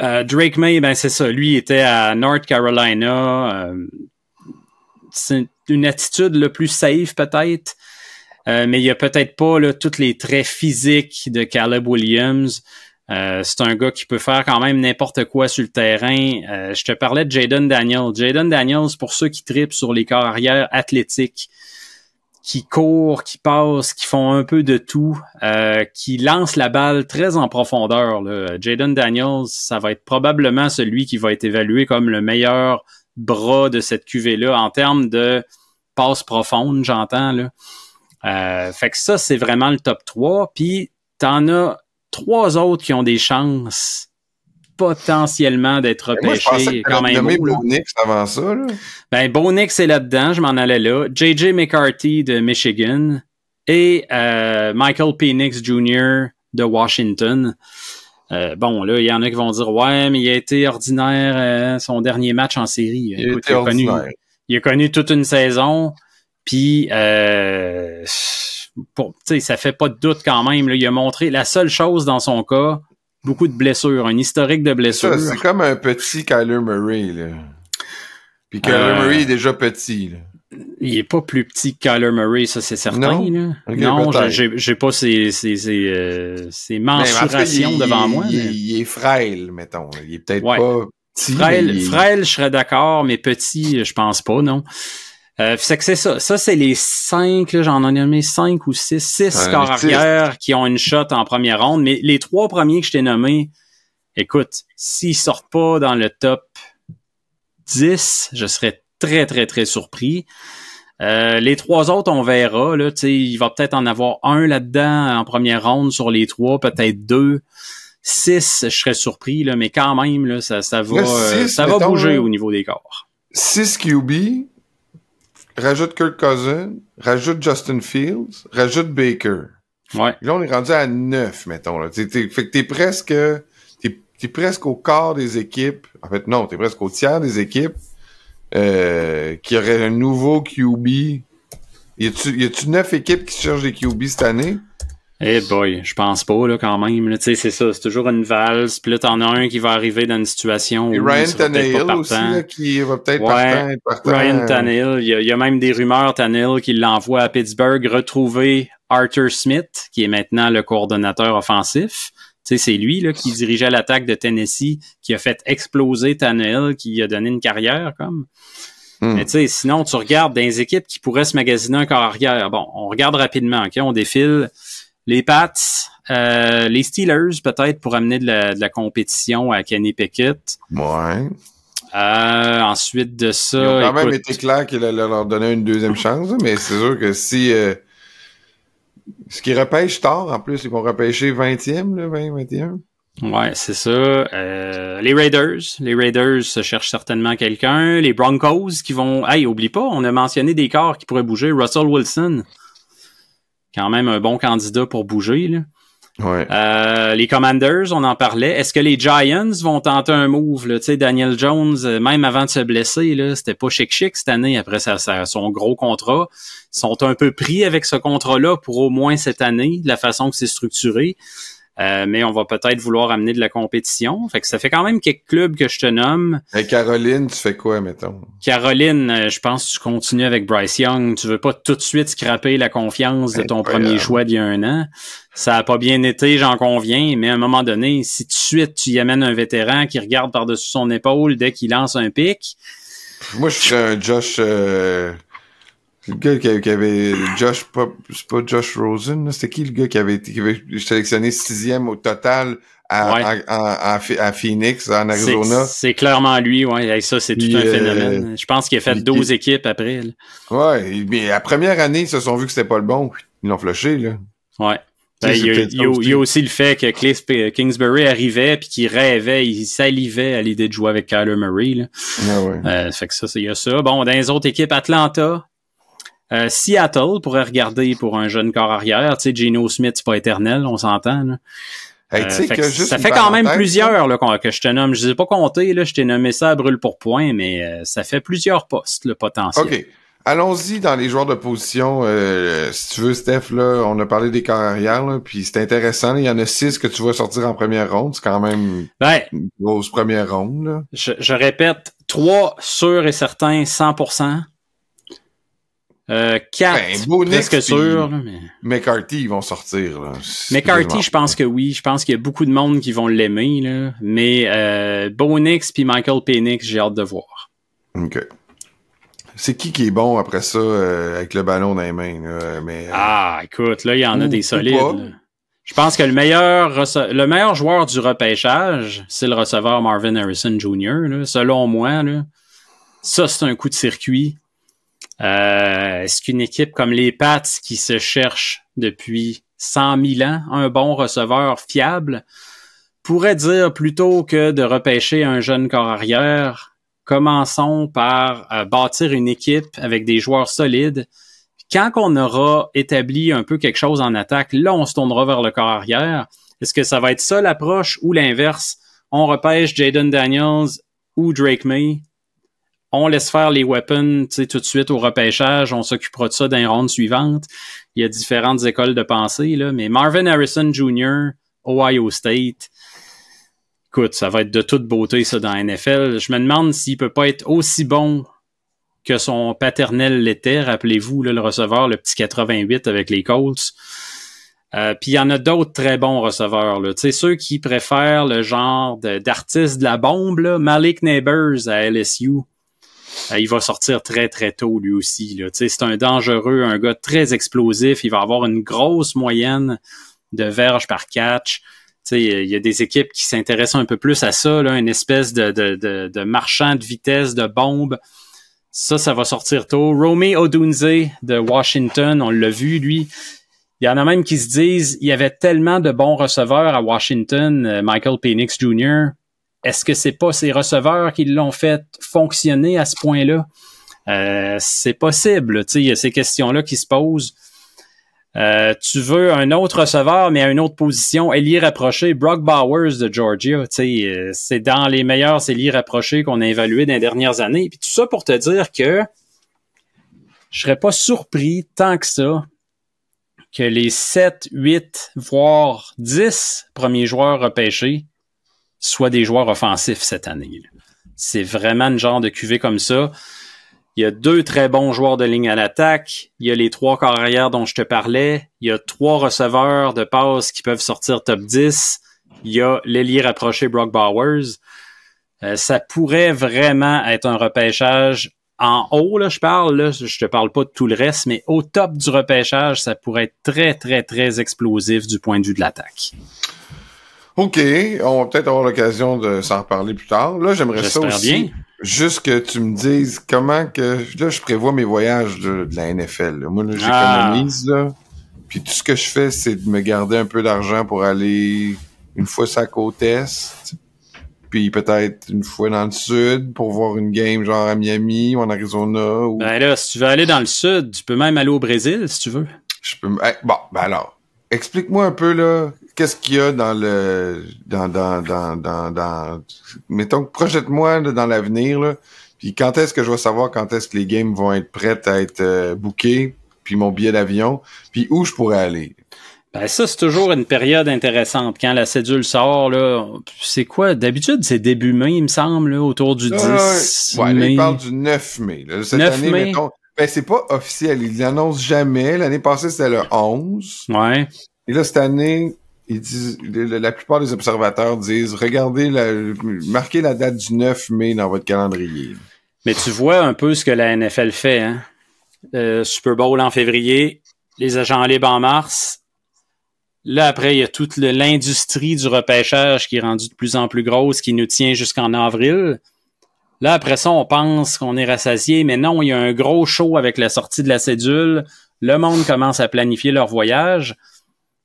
Euh, Drake May, ben c'est ça. Lui était à North Carolina. Euh, c'est une attitude le plus safe peut-être. mais il a peut-être pas tous les traits physiques de Caleb Williams. Euh, c'est un gars qui peut faire quand même n'importe quoi sur le terrain. Euh, je te parlais de Jaden Daniels. Jaden Daniels, pour ceux qui tripent sur les carrières athlétiques, qui courent, qui passent, qui font un peu de tout, euh, qui lancent la balle très en profondeur. Jaden Daniels, ça va être probablement celui qui va être évalué comme le meilleur bras de cette cuvée-là en termes de passe profonde, j'entends. fait que ça, c'est vraiment le top 3. Puis, t'en as trois autres qui ont des chances potentiellement d'être pêchés quand même Bonix avant ça. Ben, Bonix est là-dedans, je m'en allais là. JJ McCarthy de Michigan et euh, Michael Penix Jr. de Washington. Euh, bon, là, il y en a qui vont dire Ouais, mais il a été ordinaire euh, son dernier match en série. Il, il a connu toute une saison. Puis ça fait pas de doute quand même. il a montré la seule chose dans son cas, beaucoup de blessures, un historique de blessures. C'est comme un petit Kyler Murray. Là. Puis Kyler euh, Murray est déjà petit. Là. Il est pas plus petit que Kyler Murray, ça c'est certain. Non, non j'ai pas ces, ces, euh, ben, mensurations devant moi. Il, est frêle, mettons. Il est peut-être pas Frêle, frêle, je serais d'accord, mais petit, je pense pas, non. Euh, c'est que ça. Ça, c'est les cinq, j'en ai nommé cinq ou six, six corps arrière qui ont une shot en première ronde. Mais les trois premiers que je t'ai nommés, écoute, s'ils sortent pas dans le top 10, je serais très, très, très surpris. Euh, les trois autres, on verra. Là, il va peut-être en avoir un là-dedans en première ronde sur les trois, peut-être deux. Six, je serais surpris, là, mais quand même, là, ça, ça va, euh, ça va bouger au niveau des corps. Six QB, rajoute Kirk Cousin, rajoute Justin Fields, rajoute Baker. Ouais. Là, on est rendu à neuf, mettons. Là. fait que t'es presque, t'es, presque au quart des équipes. En fait, non, t'es presque au tiers des équipes euh, qui auraient un nouveau QB. Y a-tu neuf équipes qui cherchent des QB cette année? Eh boy, je pense pas là quand même. Tu sais, c'est ça, c'est toujours une valse. Puis là, t'en as un qui va arriver dans une situation Et Ryan Tannehill aussi, qui va peut-être ouais, Ryan Tannehill, il y, a même des rumeurs Tannehill qui l'envoie à Pittsburgh retrouver Arthur Smith, qui est maintenant le coordonnateur offensif. Tu sais, c'est lui là, qui dirigeait l'attaque de Tennessee, qui a fait exploser Tannehill, qui a donné une carrière comme. Hmm. Mais tu sais, sinon, tu regardes des équipes qui pourraient se magasiner encore. carrière. arrière. Bon, on regarde rapidement, OK? On défile les Pats, euh, les Steelers peut-être pour amener de la, compétition à Kenny Pickett. Ouais. Euh, ensuite de ça. Il a quand même été clair qu'il leur donner une deuxième chance, mais c'est sûr que si. Euh, ce qu'ils repêchent tard, en plus, ils vont repêcher 20e, le 20, 21. Ouais, c'est ça. les Raiders, les Raiders se cherchent certainement quelqu'un. Les Broncos qui vont, hey, oublie pas, on a mentionné des corps qui pourraient bouger. Russell Wilson quand même un bon candidat pour bouger. Là. Euh, les Commanders, on en parlait. Est-ce que les Giants vont tenter un move? Là? Daniel Jones, euh, même avant de se blesser, c'était pas chic-chic cette année après son gros contrat. Ils sont un peu pris avec ce contrat-là pour au moins cette année, de la façon que c'est structuré. Euh, mais on va peut-être vouloir amener de la compétition. Fait que ça fait quand même quelques clubs que je te nomme. Caroline, tu fais quoi, mettons? Caroline, euh, je pense que tu continues avec Bryce Young. Tu veux pas tout de suite scraper la confiance de ton premier choix d'il y a un an. Ça a pas bien été, j'en conviens, mais à un moment donné, si tout de suite tu y amènes un vétéran qui regarde par-dessus son épaule dès qu'il lance un pic. Moi, je suis un Josh. Euh, le gars qui, avait Josh, c'est pas Josh Rosen, c'était qui le gars qui avait, sélectionné sixième au total à, Phoenix, en Arizona? C'est clairement lui, ouais. Et ça, c'est tout un euh, phénomène. Je pense qu'il a fait 12 équipes après. Ouais, mais la première année, ils se sont vus que c'était pas le bon. Ils l'ont flushé, là. Ouais. Ben, il, y a, aussi le fait que Cliff Kingsbury arrivait puis qu'il rêvait, il salivait à l'idée de jouer avec Kyler Murray. Là. Ah ouais. Euh, fait que ça, il y a ça. Bon, dans les autres équipes, Atlanta, euh, Seattle pourrait regarder pour un jeune corps arrière. Tu sais, Geno Smith, c'est pas éternel, on s'entend. Euh, que ça fait quand même plusieurs là, que je te nomme. Je ne pas compté, là, je t'ai nommé ça à brûle pour point, mais euh, ça fait plusieurs postes, le potentiel. OK. Allons-y dans les joueurs de position. si tu veux, Steph, là, on a parlé des corps là, puis c'est intéressant. Il y en a six que tu vas sortir en première ronde. C'est quand même ben, une grosse première ronde. Je, je, répète, trois sûrs et certains, 100%. 4, euh, presque ben, sûr. mais... McCarthy, ils vont sortir. McCarthy, je pense que oui. Je pense qu'il y a beaucoup de monde qui vont l'aimer. Mais euh, Bonix puis Michael Penix, j'ai hâte de voir. C'est qui qui est bon après ça euh, avec le ballon dans les mains? mais, Ah, écoute, là, il y en a des solides. Je pense que le meilleur, le meilleur joueur du repêchage, c'est le receveur Marvin Harrison Jr., selon moi. Ça, c'est un coup de circuit euh, est-ce qu'une équipe comme les Pats qui se cherche depuis 100 000 ans, un bon receveur fiable, pourrait dire plutôt que de repêcher un jeune corps arrière, commençons par euh, bâtir une équipe avec des joueurs solides. Quand on aura établi un peu quelque chose en attaque, là, on se tournera vers le corps arrière. Est-ce que ça va être ça l'approche ou l'inverse? On repêche Jaden Daniels ou Drake May on laisse faire les weapons tout de suite au repêchage, on s'occupera de ça dans les rondes suivantes. Il y a différentes écoles de pensée, là, mais Marvin Harrison Jr., Ohio State, écoute, ça va être de toute beauté ça dans la NFL. Je me demande s'il peut pas être aussi bon que son paternel l'était. Rappelez-vous, le receveur, le petit 88 avec les Colts. Euh, puis il y en a d'autres très bons receveurs. Là. ceux qui préfèrent le genre d'artiste de, la bombe, Malik Neighbors à LSU. Euh, il va sortir très, très tôt lui aussi. C'est un dangereux, un gars très explosif. Il va avoir une grosse moyenne de verges par catch. il y a des équipes qui s'intéressent un peu plus à ça, là, une espèce de, marchand de vitesse, de bombe. Ça, ça va sortir tôt. Romy Odunze de Washington, on l'a vu, lui. Il y en a même qui se disent, il y avait tellement de bons receveurs à Washington, euh, Michael Penix Jr., est-ce que c'est pas ses receveurs qui l'ont fait fonctionner à ce point-là? Euh, c'est possible, tu sais, il y a ces questions-là qui se posent. Euh, tu veux un autre receveur, mais à une autre position, Elie rapproché, Brock Bowers de Georgia, euh, c'est dans les meilleurs Elie rapprochés qu'on a évalués dans les dernières années. Puis tout ça pour te dire que je serais pas surpris tant que ça que les 7, 8, voire 10 premiers joueurs repêchés soit des joueurs offensifs cette année. C'est vraiment le genre de QV comme ça. Il y a deux très bons joueurs de ligne à l'attaque. Il y a les trois carrières dont je te parlais. Il y a trois receveurs de passe qui peuvent sortir top 10. Il y a l'ailier rapproché Brock Bowers. Euh, ça pourrait vraiment être un repêchage en haut, là, je parle, là, je te parle pas de tout le reste, mais au top du repêchage, ça pourrait être très, très, très explosif du point de vue de l'attaque. OK, on va peut-être avoir l'occasion de s'en reparler plus tard. Là, j'aimerais ça aussi. Juste que tu me dises comment que. Là, je prévois mes voyages de, la NFL. Moi, là, j'économise, ah. là. Puis tout ce que je fais, c'est de me garder un peu d'argent pour aller une fois sa côte est, puis peut-être une fois dans le sud pour voir une game genre à Miami ou en Arizona. Ben là, si tu veux aller dans le sud, tu peux même aller au Brésil si tu veux. Je peux. bon, ben alors, explique-moi un peu là, qu'est-ce qu'il y a dans le dans dans dans dans, mettons projette-moi dans l'avenir puis quand est-ce que je vais savoir quand est-ce que les games vont être prêtes à être euh, puis mon billet d'avion, puis où je pourrais aller. Ben ça c'est toujours une période intéressante quand la cédule sort là, c'est quoi d'habitude c'est début mai il me semble autour du 10 ouais, mai. il parle du 9 mai. Cette année mettons ben c'est pas officiel, ils l'annoncent jamais. L'année passée c'était le 11. Ouais. Et là cette année la plupart des observateurs disent, regardez, marquez la date du 9 mai dans votre calendrier. Mais tu vois un peu ce que la NFL fait. Hein? Euh, Super Bowl en février, les agents libres en mars. Là, après, il y a toute l'industrie du repêchage qui est rendue de plus en plus grosse, qui nous tient jusqu'en avril. Là, après ça, on pense qu'on est rassasié, mais non, il y a un gros show avec la sortie de la cédule. Le monde commence à planifier leur voyage.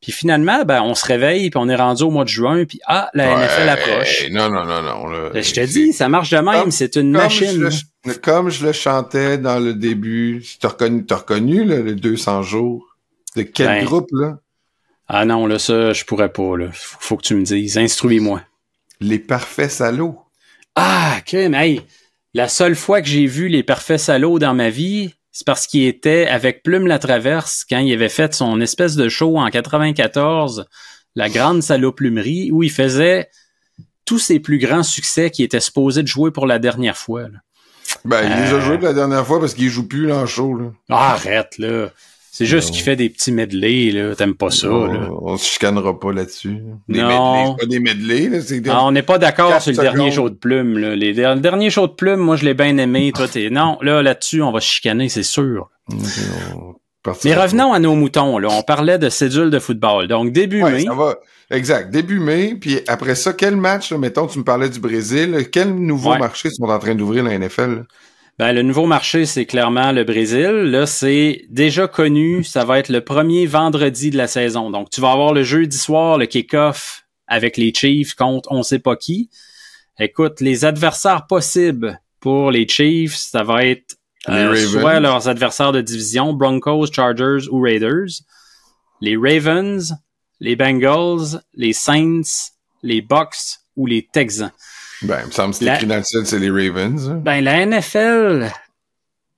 Puis finalement, ben, on se réveille, puis on est rendu au mois de juin, puis ah, la NFL approche. Non, non, non, non. Ben, je te dis, ça marche de même, c'est une machine. comme je le chantais dans le début, tu as reconnu, t'as reconnu les 200 jours. De quel ben. groupe, là? Ah non, là, ça, je pourrais pas, là. Faut, que tu me dises. Instruis-moi. Les parfaits salauds. Ah, ok, mais la seule fois que j'ai vu les parfaits salauds dans ma vie, c'est parce qu'il était avec Plume la Traverse quand il avait fait son espèce de show en 94, la grande Plumerie, où il faisait tous ses plus grands succès qui étaient supposés de jouer pour la dernière fois. Bah il les a euh, joués la dernière fois parce qu'il joue plus en show. Ah, arrête, là. C'est juste ben qu'il fait des petits medley, là. T'aimes pas ça, On se chicanera pas là-dessus. non. pas des ah, on n'est pas d'accord sur le dernier show de plume, là. Le dernier show de plume, moi, je l'ai bien aimé. Toi, non, là, là-dessus, on va chicaner, c'est sûr. Mais revenons à nos moutons, là. On parlait de cédules de football. Donc, début mai. Ça va. Exact. Début mai. Puis après ça, quel match, mettons, tu me parlais du Brésil. Quel nouveau marché sont en train d'ouvrir la NFL? Ben, le nouveau marché, c'est clairement le Brésil. Là, c'est déjà connu. Ça va être le premier vendredi de la saison. Donc, tu vas avoir le jeudi soir, le kick-off avec les Chiefs contre on sait pas qui. Écoute, les adversaires possibles pour les Chiefs, ça va être euh, soit leurs adversaires de division, Broncos, Chargers ou Raiders. Les Ravens, les Bengals, les Saints, les Bucks ou les Texans. Ben, il me semble que c'est les Ravens. Hein. Ben, la NFL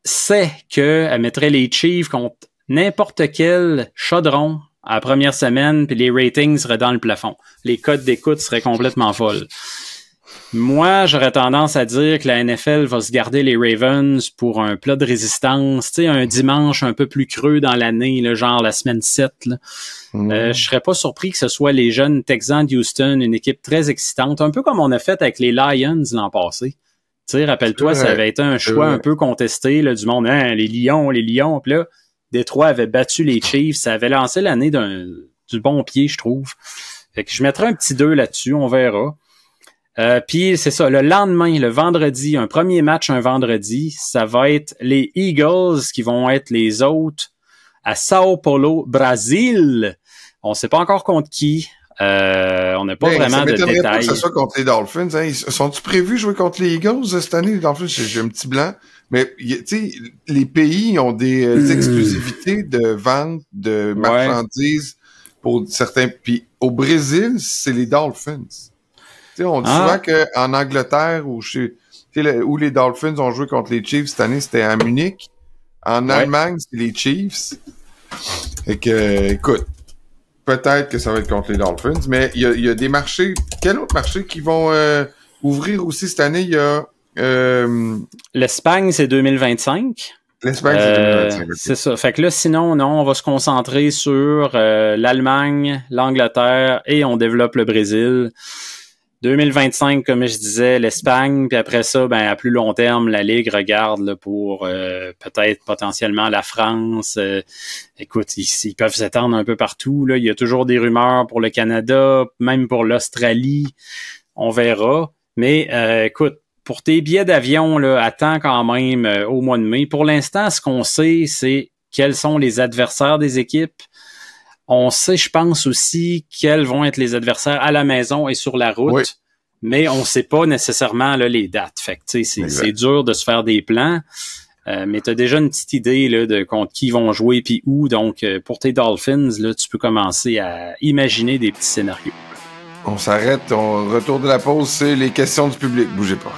sait qu'elle mettrait les Chiefs contre n'importe quel chaudron à la première semaine, puis les ratings seraient dans le plafond. Les codes d'écoute seraient complètement folles. Moi, j'aurais tendance à dire que la NFL va se garder les Ravens pour un plat de résistance, tu sais, un dimanche un peu plus creux dans l'année, genre la semaine 7. Mm. Euh, je serais pas surpris que ce soit les jeunes Texans d'Houston, une équipe très excitante, un peu comme on a fait avec les Lions l'an passé. Tu sais, rappelle-toi, ça avait été un choix un peu contesté là, du monde, hein, les Lions, les Lions, puis là, Détroit avait battu les Chiefs, ça avait lancé l'année d'un du bon pied, je trouve. que je mettrais un petit 2 là-dessus, on verra. Euh, puis c'est ça, le lendemain, le vendredi, un premier match un vendredi, ça va être les Eagles qui vont être les hôtes à Sao Paulo, Brésil. On ne sait pas encore contre qui. Euh, on n'a pas ben, vraiment de détails. C'est que soit contre les Dolphins. Hein. Sont-ils prévus jouer contre les Eagles cette année, les Dolphins? J'ai un petit blanc. Mais tu sais, les pays ont des euh, hmm. exclusivités de vente de marchandises pour certains. Puis au Brésil, c'est les Dolphins on dit ah. souvent qu'en Angleterre, où les Dolphins ont joué contre les Chiefs cette année, c'était à Munich. En Allemagne, c'est les Chiefs. Et que, écoute, peut-être que ça va être contre les Dolphins, mais il y, a, des marchés. Quel autre marché qui vont euh, ouvrir aussi cette année? Il y a. Euh, L'Espagne, c'est 2025. L'Espagne, c'est 2025. Euh, c'est ça. Fait que là, sinon, non, on va se concentrer sur l'Allemagne, l'Angleterre et on développe le Brésil. 2025, comme je disais, l'Espagne, puis après ça, ben, à plus long terme, la Ligue regarde pour euh, peut-être potentiellement la France. Euh, écoute, ils, peuvent s'étendre un peu partout. Là. Il y a toujours des rumeurs pour le Canada, même pour l'Australie. On verra. Mais euh, écoute, pour tes billets d'avion, attends quand même au mois de mai. Pour l'instant, ce qu'on sait, c'est quels sont les adversaires des équipes. On sait, je pense aussi, quels vont être les adversaires à la maison et sur la route, mais on ne sait pas nécessairement les dates. Fait c'est dur de se faire des plans. Euh, mais tu as déjà une petite idée là, de contre qui ils vont jouer puis où. Donc, euh, pour tes Dolphins, là, tu peux commencer à imaginer des petits scénarios. On s'arrête, on retourne de la pause, c'est les questions du public. Bougez pas.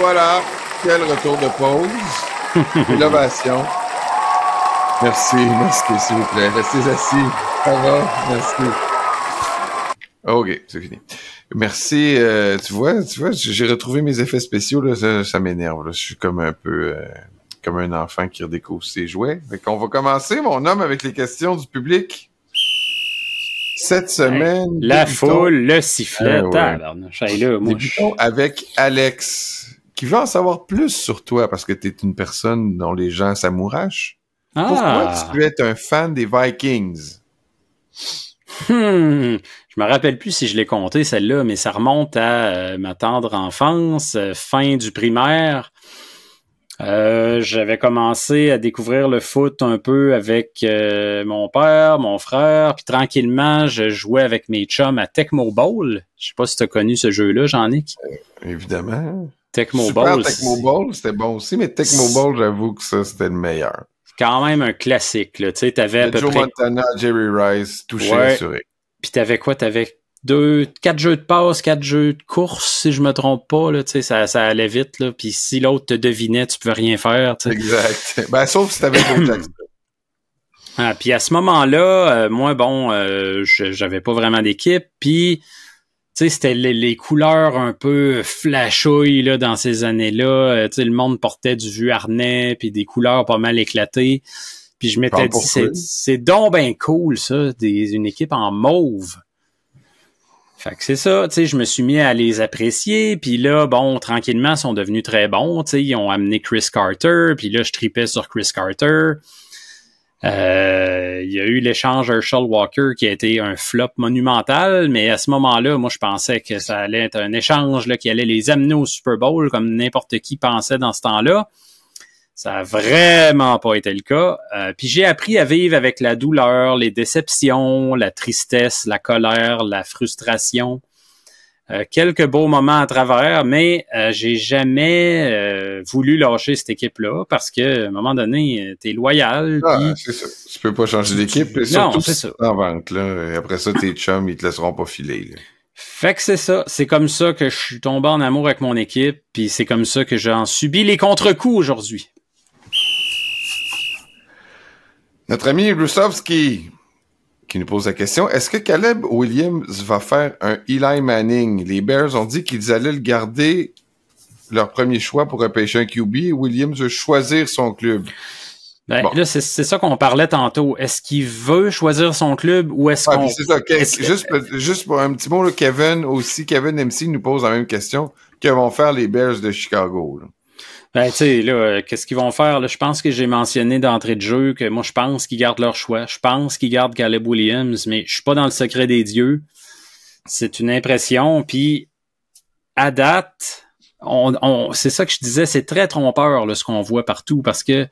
voilà, quel retour de pause. l'ovation. Merci, Merci, s'il vous plaît. Restez assis. au revoir, merci. OK, c'est fini. Merci. Euh, tu vois, tu vois, j'ai retrouvé mes effets spéciaux. ça, m'énerve. Je suis comme un peu euh, comme un enfant qui redécouvre ses jouets. Fait qu'on va commencer, mon homme, avec les questions du public. Cette semaine. la foule, le sifflet. Ah avec Alex qui veut en savoir plus sur toi parce que tu es une personne dont les gens s'amourachent. Ah. Pourquoi tu es un fan des Vikings? Hmm. Je me rappelle plus si je l'ai compté celle-là, mais ça remonte à euh, ma tendre enfance, euh, fin du primaire. Euh, j'avais commencé à découvrir le foot un peu avec mon père, mon frère, puis tranquillement, je jouais avec mes chums à Tecmo Bowl. Je sais pas si tu as connu ce jeu-là, Jean-Nic. évidemment. Tecmo Super c'était bon aussi, mais Tecmo Bowl, j'avoue que ça, c'était le meilleur. C'est quand même un classique, là. Tu sais, t'avais à peu Joe Montana, Jerry Rice, touché, ouais. assuré. Puis t'avais quoi? T'avais deux, quatre jeux de passe, quatre jeux de course, si je me trompe pas, là, tu sais, ça, ça allait vite, là. Puis si l'autre te devinait, tu pouvais rien faire, Exact. Ben, sauf si t'avais deux Jackson. Ah, puis à ce moment-là, euh, moi, bon, euh, j'avais pas vraiment d'équipe, puis c'était les, couleurs un peu flashouilles là, dans ces années-là. Euh, tu le monde portait du vieux harnais, puis des couleurs pas mal éclatées. Puis je m'étais dit, c'est, donc ben cool, ça, des, une équipe en mauve. Fait que c'est ça, je me suis mis à les apprécier, puis là, bon, tranquillement, ils sont devenus très bons, ils ont amené Chris Carter, puis là, je tripais sur Chris Carter. Euh, il y a eu l'échange Herschel Walker qui a été un flop monumental, mais à ce moment-là, moi je pensais que ça allait être un échange là, qui allait les amener au Super Bowl comme n'importe qui pensait dans ce temps-là. Ça a vraiment pas été le cas. Euh, puis j'ai appris à vivre avec la douleur, les déceptions, la tristesse, la colère, la frustration. Euh, quelques beaux moments à travers, mais euh, j'ai jamais euh, voulu lâcher cette équipe-là parce que un moment donné, tu es loyal. Ah, Tu peux pas changer d'équipe. Non, c'est ça. après ça, tes chums, ils te laisseront pas filer. Fait que c'est ça. C'est comme ça que je suis tombé en amour avec mon équipe, puis c'est comme ça que j'en subis les contre-coups aujourd'hui. Notre ami Rusovski, qui nous pose la question. Est-ce que Caleb Williams va faire un Eli Manning? Les Bears ont dit qu'ils allaient le garder leur premier choix pour repêcher un QB Williams veut choisir son club. Ben, là, c'est ça qu'on parlait tantôt. Est-ce qu'il veut choisir son club ou est-ce qu'on... C'est ça. Juste, juste, pour un petit mot, Kevin aussi, Kevin MC nous pose la même question. Que vont faire les Bears de Chicago? Ben, tu sais, là, euh, qu'est-ce qu'ils vont faire? Je pense que j'ai mentionné d'entrée de jeu que moi, je pense qu'ils gardent leur choix. Je pense qu'ils gardent Caleb Williams, mais je suis pas dans le secret des dieux. C'est une impression. Puis, à date, on, c'est ça que je disais, c'est très trompeur là, ce qu'on voit partout parce que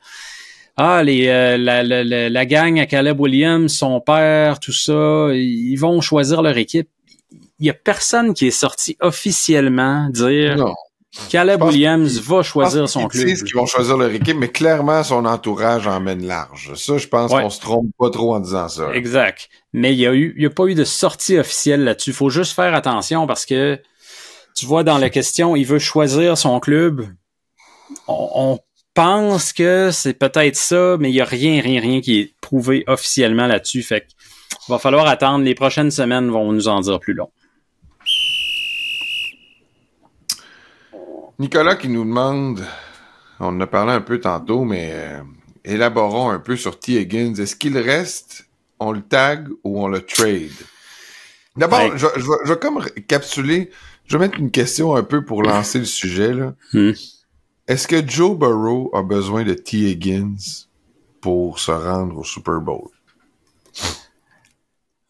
ah, les, euh, la, la, la, gang à Caleb Williams, son père, tout ça, ils vont choisir leur équipe. Il n'y a personne qui est sorti officiellement dire Caleb Williams va choisir son club. Ils qu'ils vont choisir leur équipe, mais clairement, son entourage en mène large. Ça, je pense qu'on se trompe pas trop en disant ça. Exact. Mais il y a eu, il y a pas eu de sortie officielle là-dessus. Faut juste faire attention parce que tu vois dans la question, il veut choisir son club. On, on pense que c'est peut-être ça, mais il y a rien, rien, rien qui est prouvé officiellement là-dessus. Fait que va falloir attendre. Les prochaines semaines vont nous en dire plus long. Nicolas qui nous demande, on en a parlé un peu tantôt, mais euh, élaborons un peu sur T. Higgins. Est-ce qu'il reste, on le tag ou on le trade? D'abord, je, vais comme capsuler, je vais mettre une question un peu pour lancer le sujet. Hmm. Est-ce que Joe Burrow a besoin de T. Higgins pour se rendre au Super Bowl?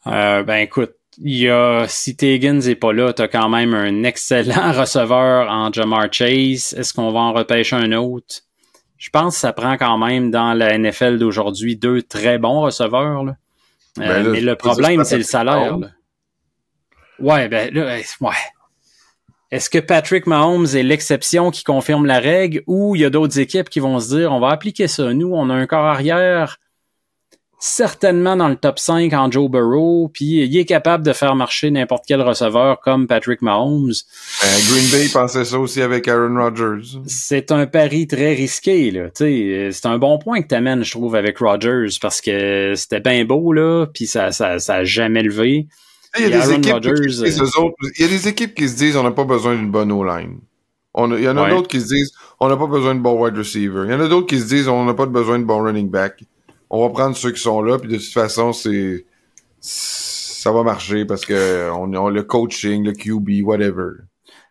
Euh, ben écoute, il y a, si Higgins n'est pas là, tu as quand même un excellent receveur en Jamar Chase. Est-ce qu'on va en repêcher un autre? Je pense que ça prend quand même dans la NFL d'aujourd'hui deux très bons receveurs. Euh, ben mais le problème, c'est le salaire. Ouais, ben là, ouais. Est-ce que Patrick Mahomes est l'exception qui confirme la règle ou il y a d'autres équipes qui vont se dire on va appliquer ça. Nous, on a un corps arrière certainement dans le top 5 en Joe Burrow, puis il est capable de faire marcher n'importe quel receveur comme Patrick Mahomes. Euh, Green Bay pensait ça aussi avec Aaron Rodgers. C'est un pari très risqué, là. Euh, c'est un bon point que tu amènes, je trouve, avec Rodgers, parce que c'était bien beau, là, puis ça, ça, jamais levé. Il y, a des équipes qui se disent on n'a pas besoin d'une bonne O-line. il y en a d'autres qui se disent on n'a pas besoin de bon wide receiver. Il y en a d'autres qui se disent on n'a pas besoin de bon running back on va prendre ceux qui sont là, puis de toute façon, c'est ça va marcher parce que on, le coaching, le QB, whatever.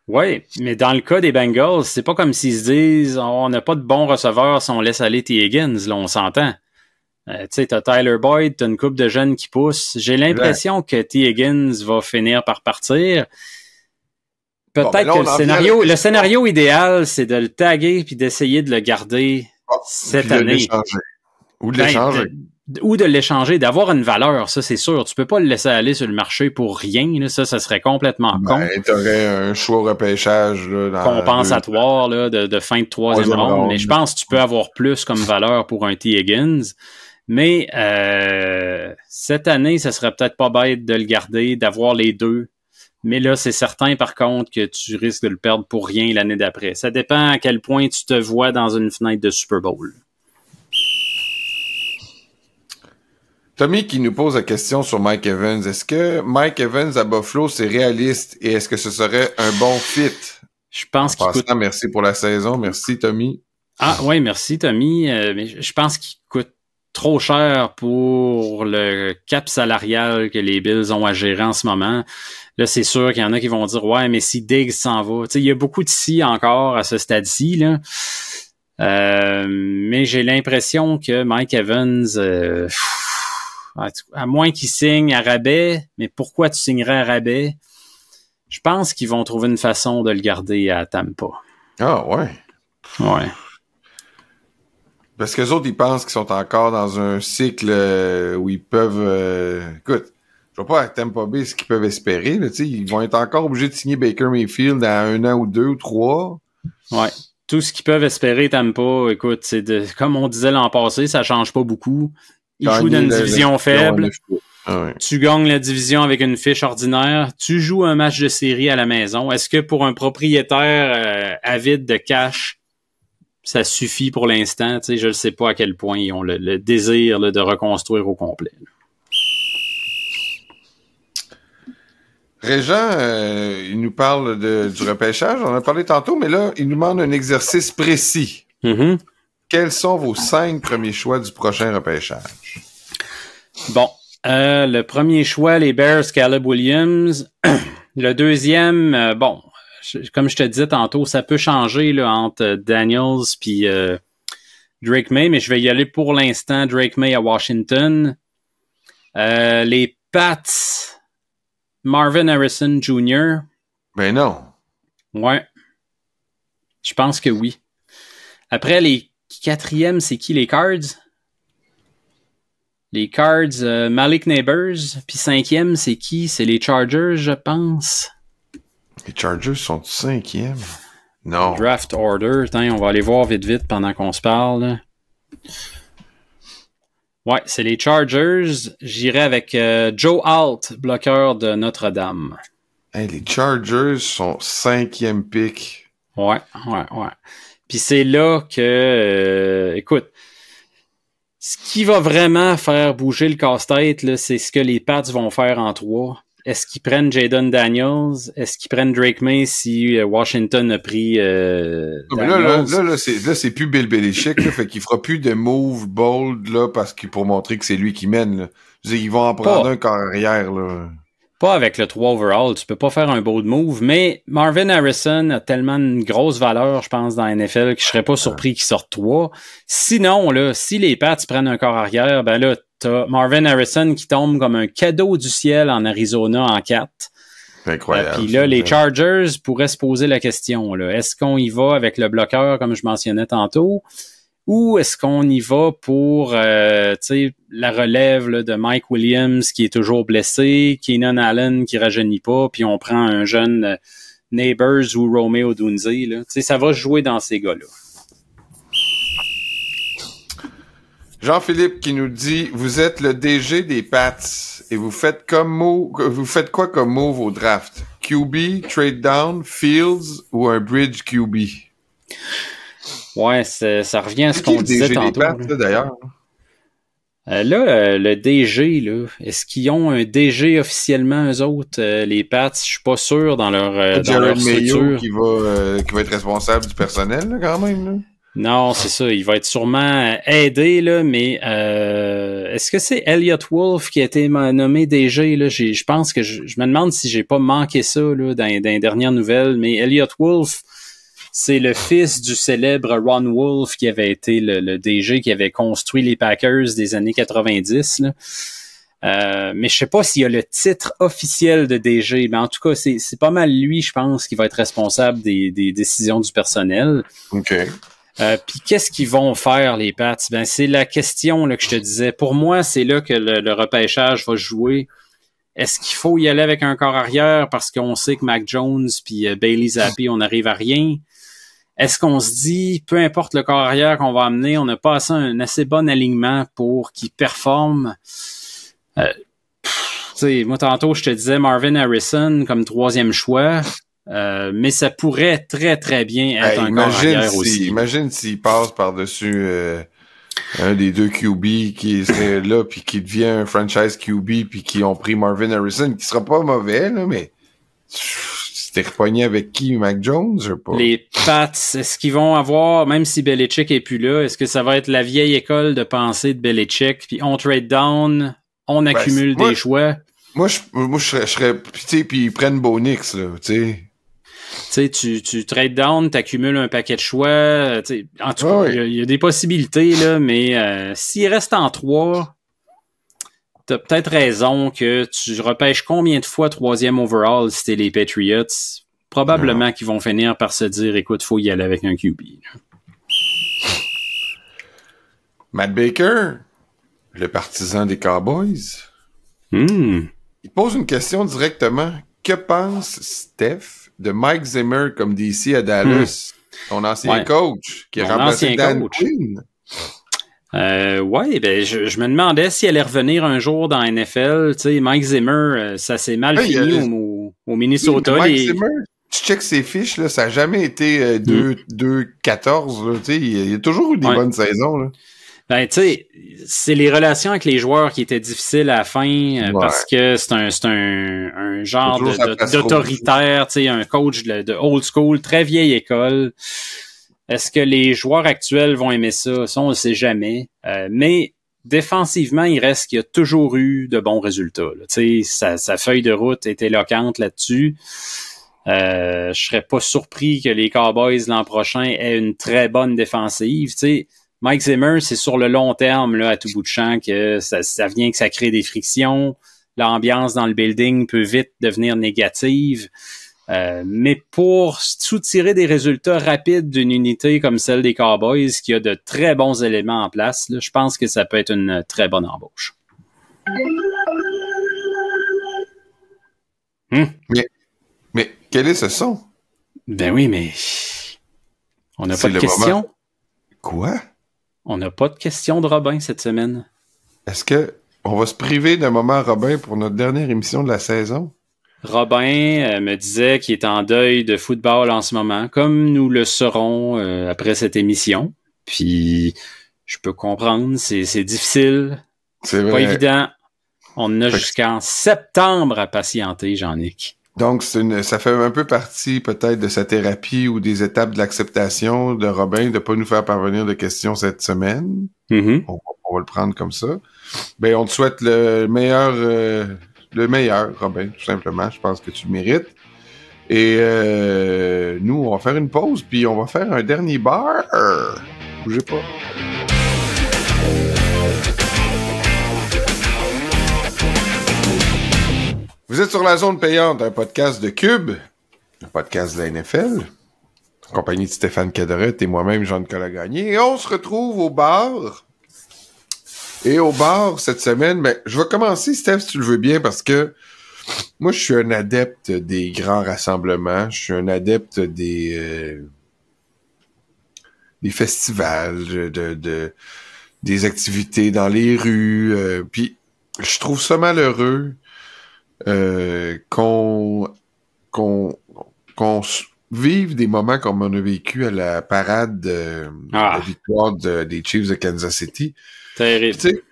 Oui, mais dans le cas des Bengals, c'est pas comme s'ils se disent oh, on n'a pas de bons receveurs si on laisse aller T. Higgins, là, on s'entend. Euh, tu sais, t'as Tyler Boyd, t'as une coupe de jeunes qui poussent. J'ai l'impression que T. Higgins va finir par partir. Peut-être ben que le scénario, le scénario idéal, c'est de le taguer puis d'essayer de le garder ah, cette année. Ou de ben, l'échanger. ou de l'échanger, d'avoir une valeur, ça c'est sûr. Tu peux pas le laisser aller sur le marché pour rien, ça, ça serait complètement ben, con. Tu aurais un choix repêchage compensatoire de, fin de troisième ronde. Mais je pense que tu peux avoir plus comme valeur pour un T. Higgins. Mais euh, cette année, ça serait peut-être pas bête de le garder, d'avoir les deux. Mais là, c'est certain, par contre, que tu risques de le perdre pour rien l'année d'après. Ça dépend à quel point tu te vois dans une fenêtre de Super Bowl. Tommy qui nous pose la question sur Mike Evans. Est-ce que Mike Evans à Buffalo, c'est réaliste et est-ce que ce serait un bon fit? Je pense qu'il coûte... Merci pour la saison. Merci, Tommy. Ah oui, merci, Tommy. Euh, mais je pense qu'il coûte trop cher pour le cap salarial que les Bills ont à gérer en ce moment. Là, c'est sûr qu'il y en a qui vont dire Ouais, mais si Diggs s'en va. Tu sais, il y a beaucoup de si encore à ce stade-ci. là. Euh, mais j'ai l'impression que Mike Evans. Euh, à moins qu'ils signent à rabais, mais pourquoi tu signerais à rabais? Je pense qu'ils vont trouver une façon de le garder à Tampa. Ah ouais. Ouais. Parce que les autres, ils pensent qu'ils sont encore dans un cycle euh, où ils peuvent. Euh, écoute, je vois pas à Tampa B ce qu'ils peuvent espérer. sais, ils vont être encore obligés de signer Baker Mayfield à un an ou deux ou trois. Ouais. Tout ce qu'ils peuvent espérer, Tampa, écoute, c'est de comme on disait l'an passé, ça change pas beaucoup. Il joue dans une division faible. Ah tu gagnes la division avec une fiche ordinaire. Tu joues un match de série à la maison. Est-ce que pour un propriétaire euh, avide de cash, ça suffit pour l'instant? Je ne sais pas à quel point ils ont le, désir de reconstruire au complet. Régent, euh, il nous parle du repêchage. On en a parlé tantôt, mais là, il nous demande un exercice précis. Mm-hmm quels sont vos cinq premiers choix du prochain repêchage? Bon, euh, le premier choix, les Bears, Caleb Williams. le deuxième, euh, bon, comme je te disais tantôt, ça peut changer là, entre Daniels puis euh, Drake May, mais je vais y aller pour l'instant, Drake May à Washington. les Pats, Marvin Harrison Jr. Ben non. Ouais. Je pense que oui. Après, les Quatrième, c'est qui les Cards? Les Cards, euh, Malik Neighbors. Puis cinquième, c'est qui? C'est les Chargers, je pense. Les Chargers sont cinquième? Non. Draft Order. on va aller voir vite vite pendant qu'on se parle. Ouais, c'est les Chargers. J'irai avec euh, Joe Alt, bloqueur de Notre-Dame. les Chargers sont cinquième pick. Ouais, ouais, ouais. Puis c'est là que, euh, écoute, ce qui va vraiment faire bouger le casse-tête, c'est ce que les Pats vont faire en trois. Est-ce qu'ils prennent Jaden Daniels? Est-ce qu'ils prennent Drake May si euh, Washington a pris euh, ah, là, là, là, là c'est plus Bill Belichick, là, fait qu'il fera plus de move bold là, parce qu'il pour montrer que c'est lui qui mène. ils vont en prendre un carrière. Là pas avec le 3 overall, tu peux pas faire un beau de move, mais Marvin Harrison a tellement une grosse valeur, je pense, dans la NFL, que je serais pas surpris qu'il sorte 3. Sinon, là, si les Pats prennent un corps arrière, ben là, t'as Marvin Harrison qui tombe comme un cadeau du ciel en Arizona en 4. Incroyable. Puis là, les Chargers pourraient se poser la question, là. Est-ce qu'on y va avec le bloqueur, comme je mentionnais tantôt? ou est-ce qu'on y va pour euh, la relève de Mike Williams qui est toujours blessé, Keenan Allen qui ne rajeunit pas, puis on prend un jeune euh, Neighbors ou Romeo Dunzi. Ça va jouer dans ces gars-là. Jean-Philippe qui nous dit Vous êtes le DG des Pats et vous faites comme vous faites quoi comme move au draft? QB, trade down, Fields ou un bridge QB? Ouais, ça revient à ce qu'on disait tantôt. D'ailleurs. Euh, là, euh, le DG, là, est-ce qu'ils ont un DG officiellement, eux autres, euh, les Pats? Je suis pas sûr dans leur, dans leur structure. Qui va, qui va être responsable du personnel, quand même. Non, c'est ça. Il va être sûrement aidé, mais est-ce que c'est Elliot Wolf qui a été nommé DG? Je pense que je, me demande si j'ai pas manqué ça là, dans, dans les dernières nouvelles, mais Elliot Wolf c'est le fils du célèbre Ron Wolf qui avait été le, DG qui avait construit les Packers des années 90. Là. Euh, mais je sais pas s'il y a le titre officiel de DG, mais en tout cas, c'est pas mal lui, je pense, qui va être responsable des, décisions du personnel. OK. Euh, puis qu'est-ce qu'ils vont faire, les Pats? Ben, c'est la question que je te disais. Pour moi, c'est là que le, repêchage va jouer. Est-ce qu'il faut y aller avec un corps arrière parce qu'on sait que Mac Jones puis euh, Bailey Zappi, on n'arrive à rien? Est-ce qu'on se dit, peu importe le corps arrière qu'on va amener, on pas assez un assez bon alignement pour qu'il performe? Euh, moi, tantôt, je te disais Marvin Harrison comme troisième choix. Euh, mais ça pourrait très, très bien être un corps aussi. Imagine s'il passe par-dessus euh, un des deux QB qui serait là, puis qui devient un franchise QB, puis qui ont pris Marvin Harrison, qui sera pas mauvais, là, mais t'es repogné avec qui, Mac Jones, je pas. Les Pats, est-ce qu'ils vont avoir, même si Belichick est plus là, est-ce que ça va être la vieille école de pensée de Belichick, puis on trade down, on ben, accumule des choix? Moi, je, moi, je serais, tu sais, puis ils prennent Bonix, là, tu sais. tu, tu trades down, tu accumules un paquet de choix. en tout cas, il y, a des possibilités, là, mais euh, s'il reste en trois, t'as peut-être raison que tu repêches combien de fois troisième overall si les Patriots. Probablement qu'ils vont finir par se dire, écoute, faut y aller avec un QB. Matt Baker, le partisan des Cowboys, hmm. il pose une question directement. Que pense Steph de Mike Zimmer comme DC à Dallas, hmm. ton ancien coach qui a remplacé Dan Quinn? Euh, ouais, ben je, me demandais s'il allait revenir un jour dans la NFL. Tu Mike Zimmer, euh, ça s'est mal fini euh, au, au, Minnesota. Mike Zimmer, tu checks ses fiches, là, ça n'a jamais été 2-14. Euh, mm. il y a toujours eu des bonnes saisons. Ben, tu c'est les relations avec les joueurs qui étaient difficiles à la fin parce que c'est un, un, genre d'autoritaire, tu un coach de old school, très vieille école. Est-ce que les joueurs actuels vont aimer ça? Ça, on ne sait jamais. Euh, mais défensivement, il reste qu'il y a toujours eu de bons résultats. Sa, sa, feuille de route est éloquente là-dessus. Euh, je serais pas surpris que les Cowboys l'an prochain aient une très bonne défensive. Mike Zimmer, c'est sur le long terme, là, à tout bout de champ, que ça, ça vient que ça crée des frictions. L'ambiance dans le building peut vite devenir négative. Euh, mais pour soutirer des résultats rapides d'une unité comme celle des Cowboys, qui a de très bons éléments en place, je pense que ça peut être une très bonne embauche. Hmm? Mais, quel est ce son? Ben oui, mais on n'a pas de question. Quoi? On n'a pas de question de Robin cette semaine. Est-ce que on va se priver d'un moment Robin pour notre dernière émission de la saison? Robin euh, me disait qu'il est en deuil de football en ce moment, comme nous le serons euh, après cette émission. Puis je peux comprendre, c'est difficile. C'est pas évident. On a jusqu'en septembre à patienter, Jean-Nic. Donc, ça fait un peu partie peut-être de sa thérapie ou des étapes de l'acceptation de Robin de ne pas nous faire parvenir de questions cette semaine. Mm-hmm. on, va le prendre comme ça. Ben, on te souhaite le meilleur, euh, le meilleur, Robin, tout simplement. Je pense que tu le mérites. Et euh, nous, on va faire une pause, puis on va faire un dernier bar. Bougez pas. Vous êtes sur la zone payante, un podcast de Cube, un podcast de la NFL, en compagnie de Stéphane Caderet et moi-même, jean claude Gagné. Et on se retrouve au bar et au bord, cette semaine, mais ben, je vais commencer, Steph, si tu le veux bien, parce que moi, je suis un adepte des grands rassemblements. Je suis un adepte des, euh, des festivals, de, des activités dans les rues. Euh, puis, je trouve ça malheureux euh, qu'on qu'on vive des moments comme on a vécu à la parade ah. de, victoire des Chiefs de Kansas City et tu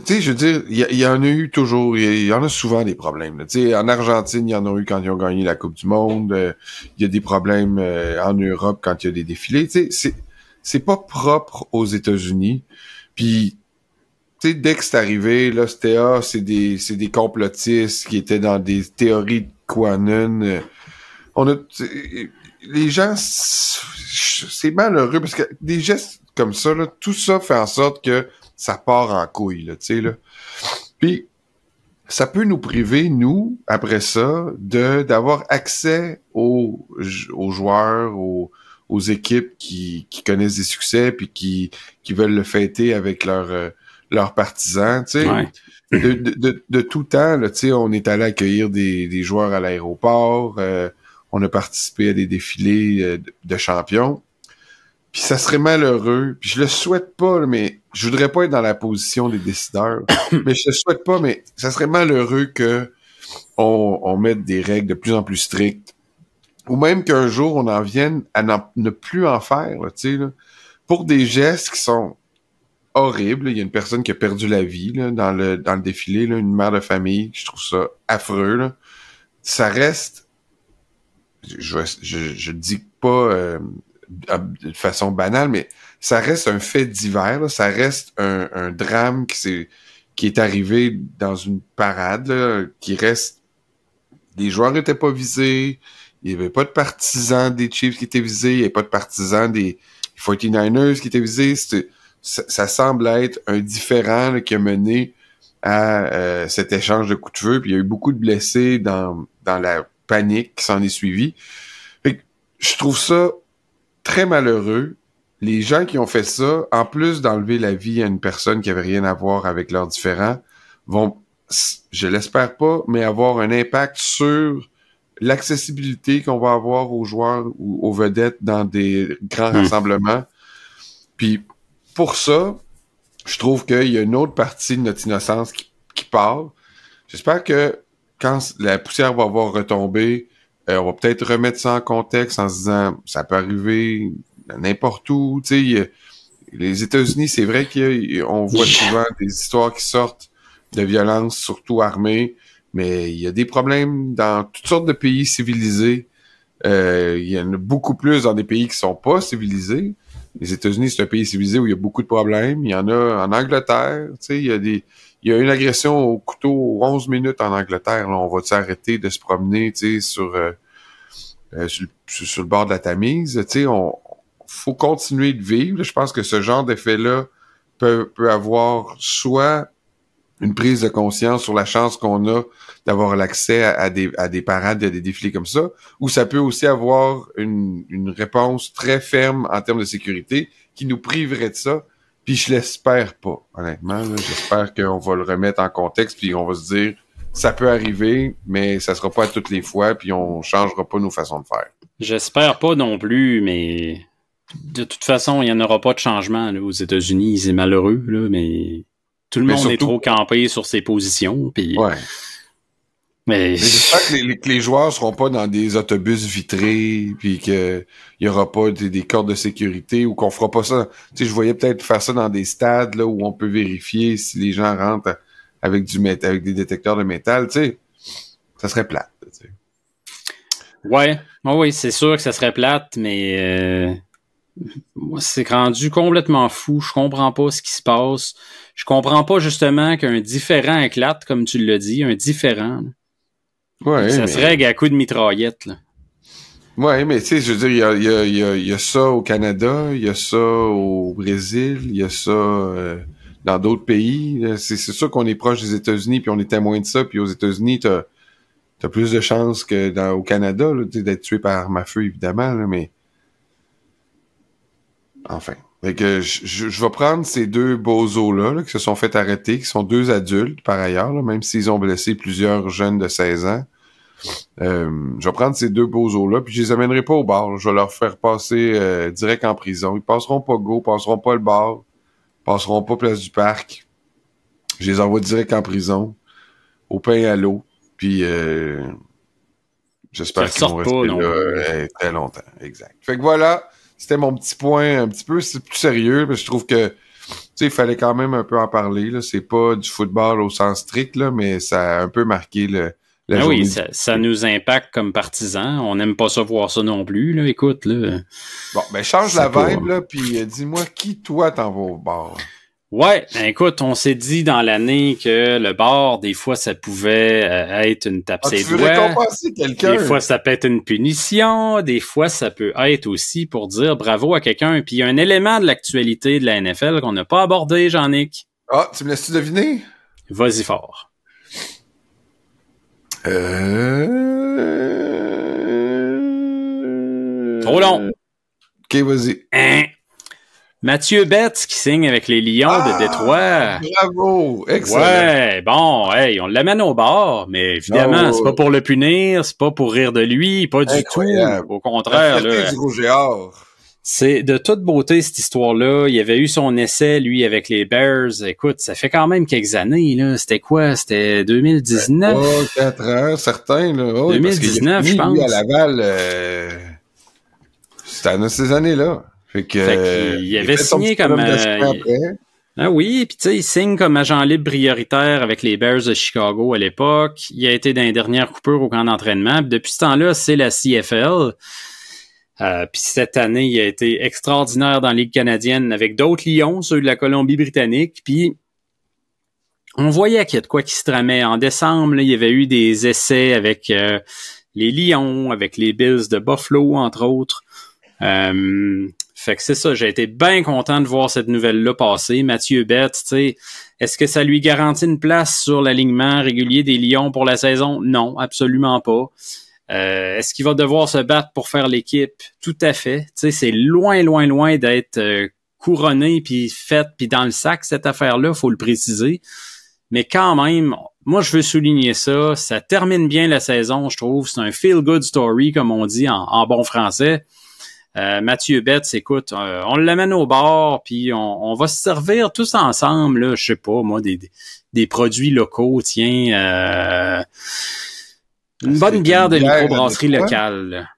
sais, je veux dire, il y, en a eu toujours, il y, en a souvent des problèmes. Tu sais, en Argentine, il y en a eu quand ils ont gagné la Coupe du Monde. Euh, il y a des problèmes euh, en Europe quand il y a des défilés. Tu sais, c'est pas propre aux États-Unis. Puis tu dès que c'est arrivé, là, c'était ah, c'est des c'est des complotistes qui étaient dans des théories de Quanon. On a les gens, c'est malheureux parce que des gestes comme ça, tout ça fait en sorte que ça part en couille, tu Puis, ça peut nous priver, nous, après ça, de d'avoir accès aux, joueurs, aux, équipes qui, connaissent des succès puis qui, veulent le fêter avec euh, leurs partisans, De, tout temps, on est allé accueillir des, joueurs à l'aéroport, euh, on a participé à des défilés euh, de champions. Puis ça serait malheureux. Puis je le souhaite pas, mais je voudrais pas être dans la position des décideurs. mais je le souhaite pas, mais ça serait malheureux que on, on mette des règles de plus en plus strictes. Ou même qu'un jour, on en vienne à ne plus en faire, Tu là, pour des gestes qui sont horribles. Il y a une personne qui a perdu la vie dans, le, dans le défilé, une mère de famille. Je trouve ça affreux. Ça reste... Je, je, dis pas... Euh, de façon banale, mais ça reste un fait divers, ça reste un, drame qui s'est. qui est arrivé dans une parade, qui reste... Les joueurs n'étaient pas visés, il n'y avait pas de partisans des Chiefs qui étaient visés, il n'y avait pas de partisans des 49ers qui étaient visés. Ça, semble être un différent qui a mené à euh, cet échange de coups de feu, puis il y a eu beaucoup de blessés dans, dans la panique qui s'en est suivie. je trouve ça très malheureux. Les gens qui ont fait ça, en plus d'enlever la vie à une personne qui avait rien à voir avec leurs différents, vont, je l'espère pas, mais avoir un impact sur l'accessibilité qu'on va avoir aux joueurs ou aux vedettes dans des grands hmm. rassemblements. Puis pour ça, je trouve qu'il y a une autre partie de notre innocence qui, parle. J'espère que quand la poussière va avoir retombé, euh, on va peut-être remettre ça en contexte en se disant ça peut arriver n'importe où. Tu les États-Unis, c'est vrai qu'on euh, voit souvent des histoires qui sortent de violences, surtout armées, mais il y a des problèmes dans toutes sortes de pays civilisés. Euh, il y en a beaucoup plus dans des pays qui sont pas civilisés. Les États-Unis, c'est un pays civilisé où il y a beaucoup de problèmes. Il y en a en Angleterre, tu sais, il y a des, il y a une agression au couteau 11 minutes en Angleterre. Là, on va s'arrêter de se promener sur, euh, euh, sur, sur, le bord de la Tamise. On faut continuer de vivre. Je pense que ce genre d'effet-là peut, peut avoir soit une prise de conscience sur la chance qu'on a d'avoir l'accès à, des, à des parades, à des défilés comme ça, ou ça peut aussi avoir une, une réponse très ferme en termes de sécurité qui nous priverait de ça puis je l'espère pas, honnêtement. J'espère qu'on va le remettre en contexte, puis on va se dire ça peut arriver, mais ça sera pas toutes les fois, puis on changera pas nos façons de faire. J'espère pas non plus, mais de toute façon, il n'y en aura pas de changement aux États-Unis. C'est malheureux, là, mais tout le monde est trop campé sur ses positions. Puis... Mais... j'espère que les, les, joueurs seront pas dans des autobus vitrés, puis que il y aura pas des, cordes de sécurité ou qu'on fera pas ça. Tu je voyais peut-être faire ça dans des stades là où on peut vérifier si les gens rentrent avec du avec des détecteurs de métal. Tu sais, ça serait plate. Ouais, ah oui, c'est sûr que ça serait plate, mais euh, c'est rendu complètement fou. Je comprends pas ce qui se passe. Je comprends pas justement qu'un différent éclate, comme tu le dis, un différent ça se règle à coup de mitraillette. Ouais, mais tu sais, je veux dire, il y a, ça au Canada, il y a ça au Brésil, il y a ça euh, dans d'autres pays. C'est sûr qu'on est proche des États-Unis, puis on est témoin de ça, puis aux États-Unis, t'as plus de chances que dans, au Canada d'être tué par arme feu, évidemment, mais enfin que je, je, vais prendre ces deux beaux là là, qui se sont fait arrêter, qui sont deux adultes par ailleurs, même s'ils ont blessé plusieurs jeunes de 16 ans. Euh, je vais prendre ces deux bozos-là, puis je les amènerai pas au bar. Je vais leur faire passer euh, direct en prison. Ils passeront pas Go, passeront pas le bar, passeront pas Place du Parc. Je les envoie direct en prison, au pain et à l'eau, puis euh, j'espère qu'ils vont rester là très longtemps. Exact. Fait que voilà c'était mon petit point un petit peu plus sérieux mais je trouve que il fallait quand même un peu en parler là c'est pas du football au sens strict là mais ça a un peu marqué le la ah oui, ça, nous impacte comme partisans. On n'aime pas savoir ça non plus. Là. Écoute, là. Bon, ben change la vibe, là, puis euh, dis-moi qui toi t'en vas au bord. Ouais, ben écoute, on s'est dit dans l'année que le bord, des fois, ça pouvait euh, être une tape ah, des fois, ça peut être une punition. Des fois, ça peut être aussi pour dire bravo à quelqu'un. Puis il y a un élément de l'actualité de la NFL qu'on n'a pas abordé, Jean-Nic. Ah, tu me laisses-tu deviner? Vas-y fort. Euh... Trop long. Ok, vas-y. Hein? Mathieu Betts qui signe avec les Lions de ah, Détroit. Bravo, excellent. Ouais, bon, hey, on l'amène au bord, mais évidemment, ah, c'est pas pour le punir, c'est pas pour rire de lui, pas du tout. Au contraire, là. C'est de toute beauté cette histoire-là. Il avait eu son essai, lui, avec les Bears. Écoute, ça fait quand même quelques années, là. C'était quoi? C'était 2019? Oh, 4 ans, certains, là. 2019, je pense. Lui, à Laval, euh... c'était dans ces années-là. Fait euh, il, avait signé comme. Euh, ah oui, puis tu sais, il signe comme agent libre prioritaire avec les Bears de Chicago à l'époque. Il a été dans les dernières coupures au camp d'entraînement. Depuis ce temps-là, c'est la CFL. Euh, puis cette année, il a été extraordinaire dans la Ligue canadienne avec d'autres Lions, ceux de la Colombie-Britannique. Puis on voyait qu'il y a de quoi qui se tramait. En décembre, il y avait eu des essais avec les Lions, avec les Bills de Buffalo, entre autres. Euh, fait que c'est ça, j'ai été bien content de voir cette nouvelle-là passer. Mathieu Bette, tu sais, est-ce que ça lui garantit une place sur l'alignement régulier des Lions pour la saison? Non, absolument pas. Euh, est-ce qu'il va devoir se battre pour faire l'équipe? Tout à fait. Tu sais, c'est loin, loin, loin d'être euh, couronné, puis fait, puis dans le sac, cette affaire-là, faut le préciser. Mais quand même, moi, je veux souligner ça. Ça termine bien la saison, je trouve. C'est un feel-good story, comme on dit en bon français. Euh, Mathieu Betts, écoute, euh, on l'amène au bord, puis on, va se servir tous ensemble, là, je sais pas, moi, des, produits locaux, tiens. Euh, une bonne bière de microbrasserie locale.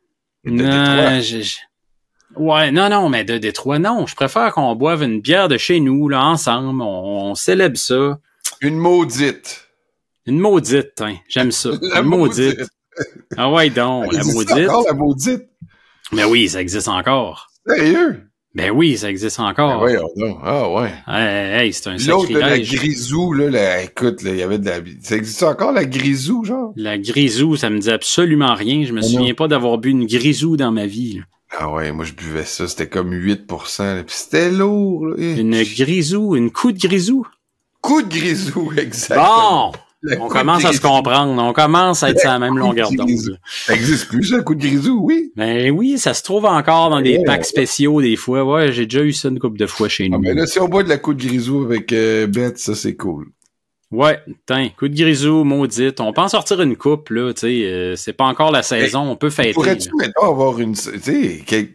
Ouais, non, non, mais de Détroit, non. Je préfère qu'on boive une bière de chez nous, là, ensemble. On, célèbre ça. Une maudite. Une maudite, hein. J'aime ça. la maudite. Ah ouais, donc, la maudite. la maudite. Mais oui, ça existe encore. Sérieux? Ben oui, ça existe encore. Ben oui, Ah ouais. Hey, c'est un L'autre, la grisou, là, écoute, il y avait de la... Ça existe encore, la grisou, genre? La grisou, ça me dit absolument rien. Je me ah souviens pas d'avoir bu une grisou dans ma vie. Ah ouais, moi je buvais ça, c'était comme 8%, puis c'était lourd. Là. Une grisou, une coup de grisou. Coup de grisou, exactement. Bon! on commence à se comprendre. On commence à être sur la même longueur d'onde. Ça existe plus, ça, coup de grisou, oui. Ben oui, ça se trouve encore dans des eh. packs spéciaux des fois. Ouais, j'ai déjà eu ça une couple de fois chez ah, nous. mais ben là, si on boit de la coup de grisou avec euh, Beth, ça, c'est cool. Ouais, tiens, coup de grisou, maudite. On peut en sortir une coupe, là, tu sais. Euh, c'est pas encore la ben, saison, on peut fêter. Pourrais-tu maintenant avoir une... Tu sais,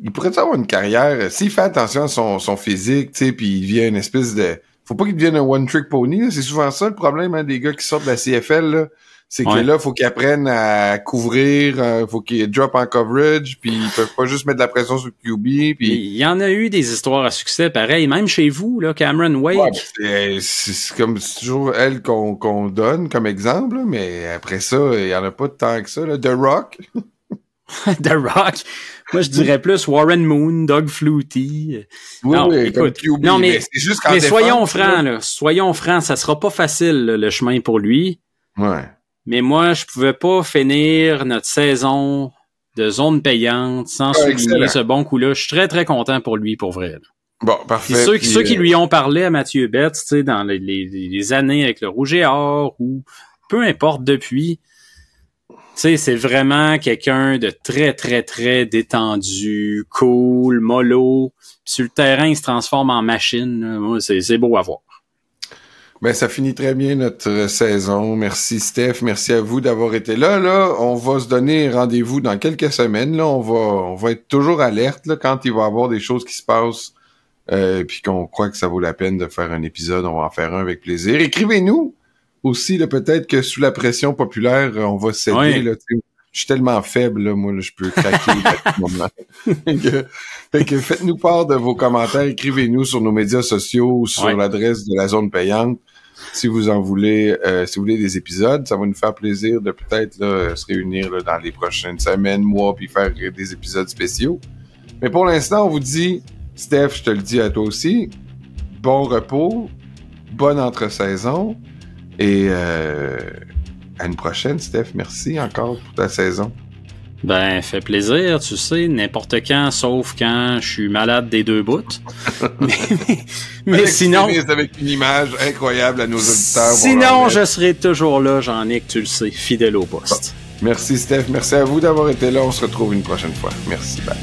il pourrait avoir une carrière s'il fait attention à son, son physique, tu sais, puis il vient une espèce de faut pas qu'il devienne un one-trick pony. C'est souvent ça le problème hein, des gars qui sortent de la CFL. C'est que là, faut qu'ils apprennent à couvrir, euh, faut qu'ils drop en coverage, puis ils peuvent pas juste mettre de la pression sur QB. Puis... Il y en a eu des histoires à succès, pareil, même chez vous, là, Cameron Wake. c'est comme toujours elle qu'on donne comme exemple, mais après ça, il y en a pas tant que ça. The Rock. The Rock. Moi, je dirais plus Warren Moon, Doug Flutie. non, écoute, non, mais, c'est juste quand soyons francs, là, soyons francs, ça sera pas facile le chemin pour lui. Ouais. Mais moi, je pouvais pas finir notre saison de zone payante sans ah, souligner ce bon coup-là. Je suis très très content pour lui, pour vrai. Bon, parfait. ceux, qui euh, lui ont parlé à Mathieu Betts, tu sais, dans les, années avec le Rouge et Or ou peu importe depuis, sais, c'est vraiment quelqu'un de très, très, très détendu, cool, mollo. sur le terrain, il se transforme en machine. C'est beau à voir. Ben, ça finit très bien notre saison. Merci Steph, merci à vous d'avoir été là. Là, on va se donner rendez-vous dans quelques semaines. Là, on va, on va être toujours alerte quand il va y avoir des choses qui se passent, et euh, puis qu'on croit que ça vaut la peine de faire un épisode. On va en faire un avec plaisir. Écrivez-nous aussi, peut-être que sous la pression populaire, euh, on va céder. Là, je suis tellement faible, moi, je peux craquer tout fait que faites-nous part de vos commentaires, écrivez-nous sur nos médias sociaux, sur l'adresse de la zone payante. Si vous en voulez, euh, si vous voulez des épisodes, ça va nous faire plaisir de peut-être se réunir dans les prochaines semaines, mois, puis faire euh, des épisodes spéciaux. Mais pour l'instant, on vous dit, Steph, je te le dis à toi aussi, bon repos, bonne entre-saison. Et euh, à une prochaine, Steph. Merci encore pour ta saison. Ben, fait plaisir, tu sais, n'importe quand, sauf quand je suis malade des deux bouts. mais, sinon. Avec une image incroyable à nos auditeurs. Sinon, je serai toujours là, Jean-Nic, tu le sais, fidèle au poste. Merci, Steph. Merci à vous d'avoir été là. On se retrouve une prochaine fois. Merci. Bye.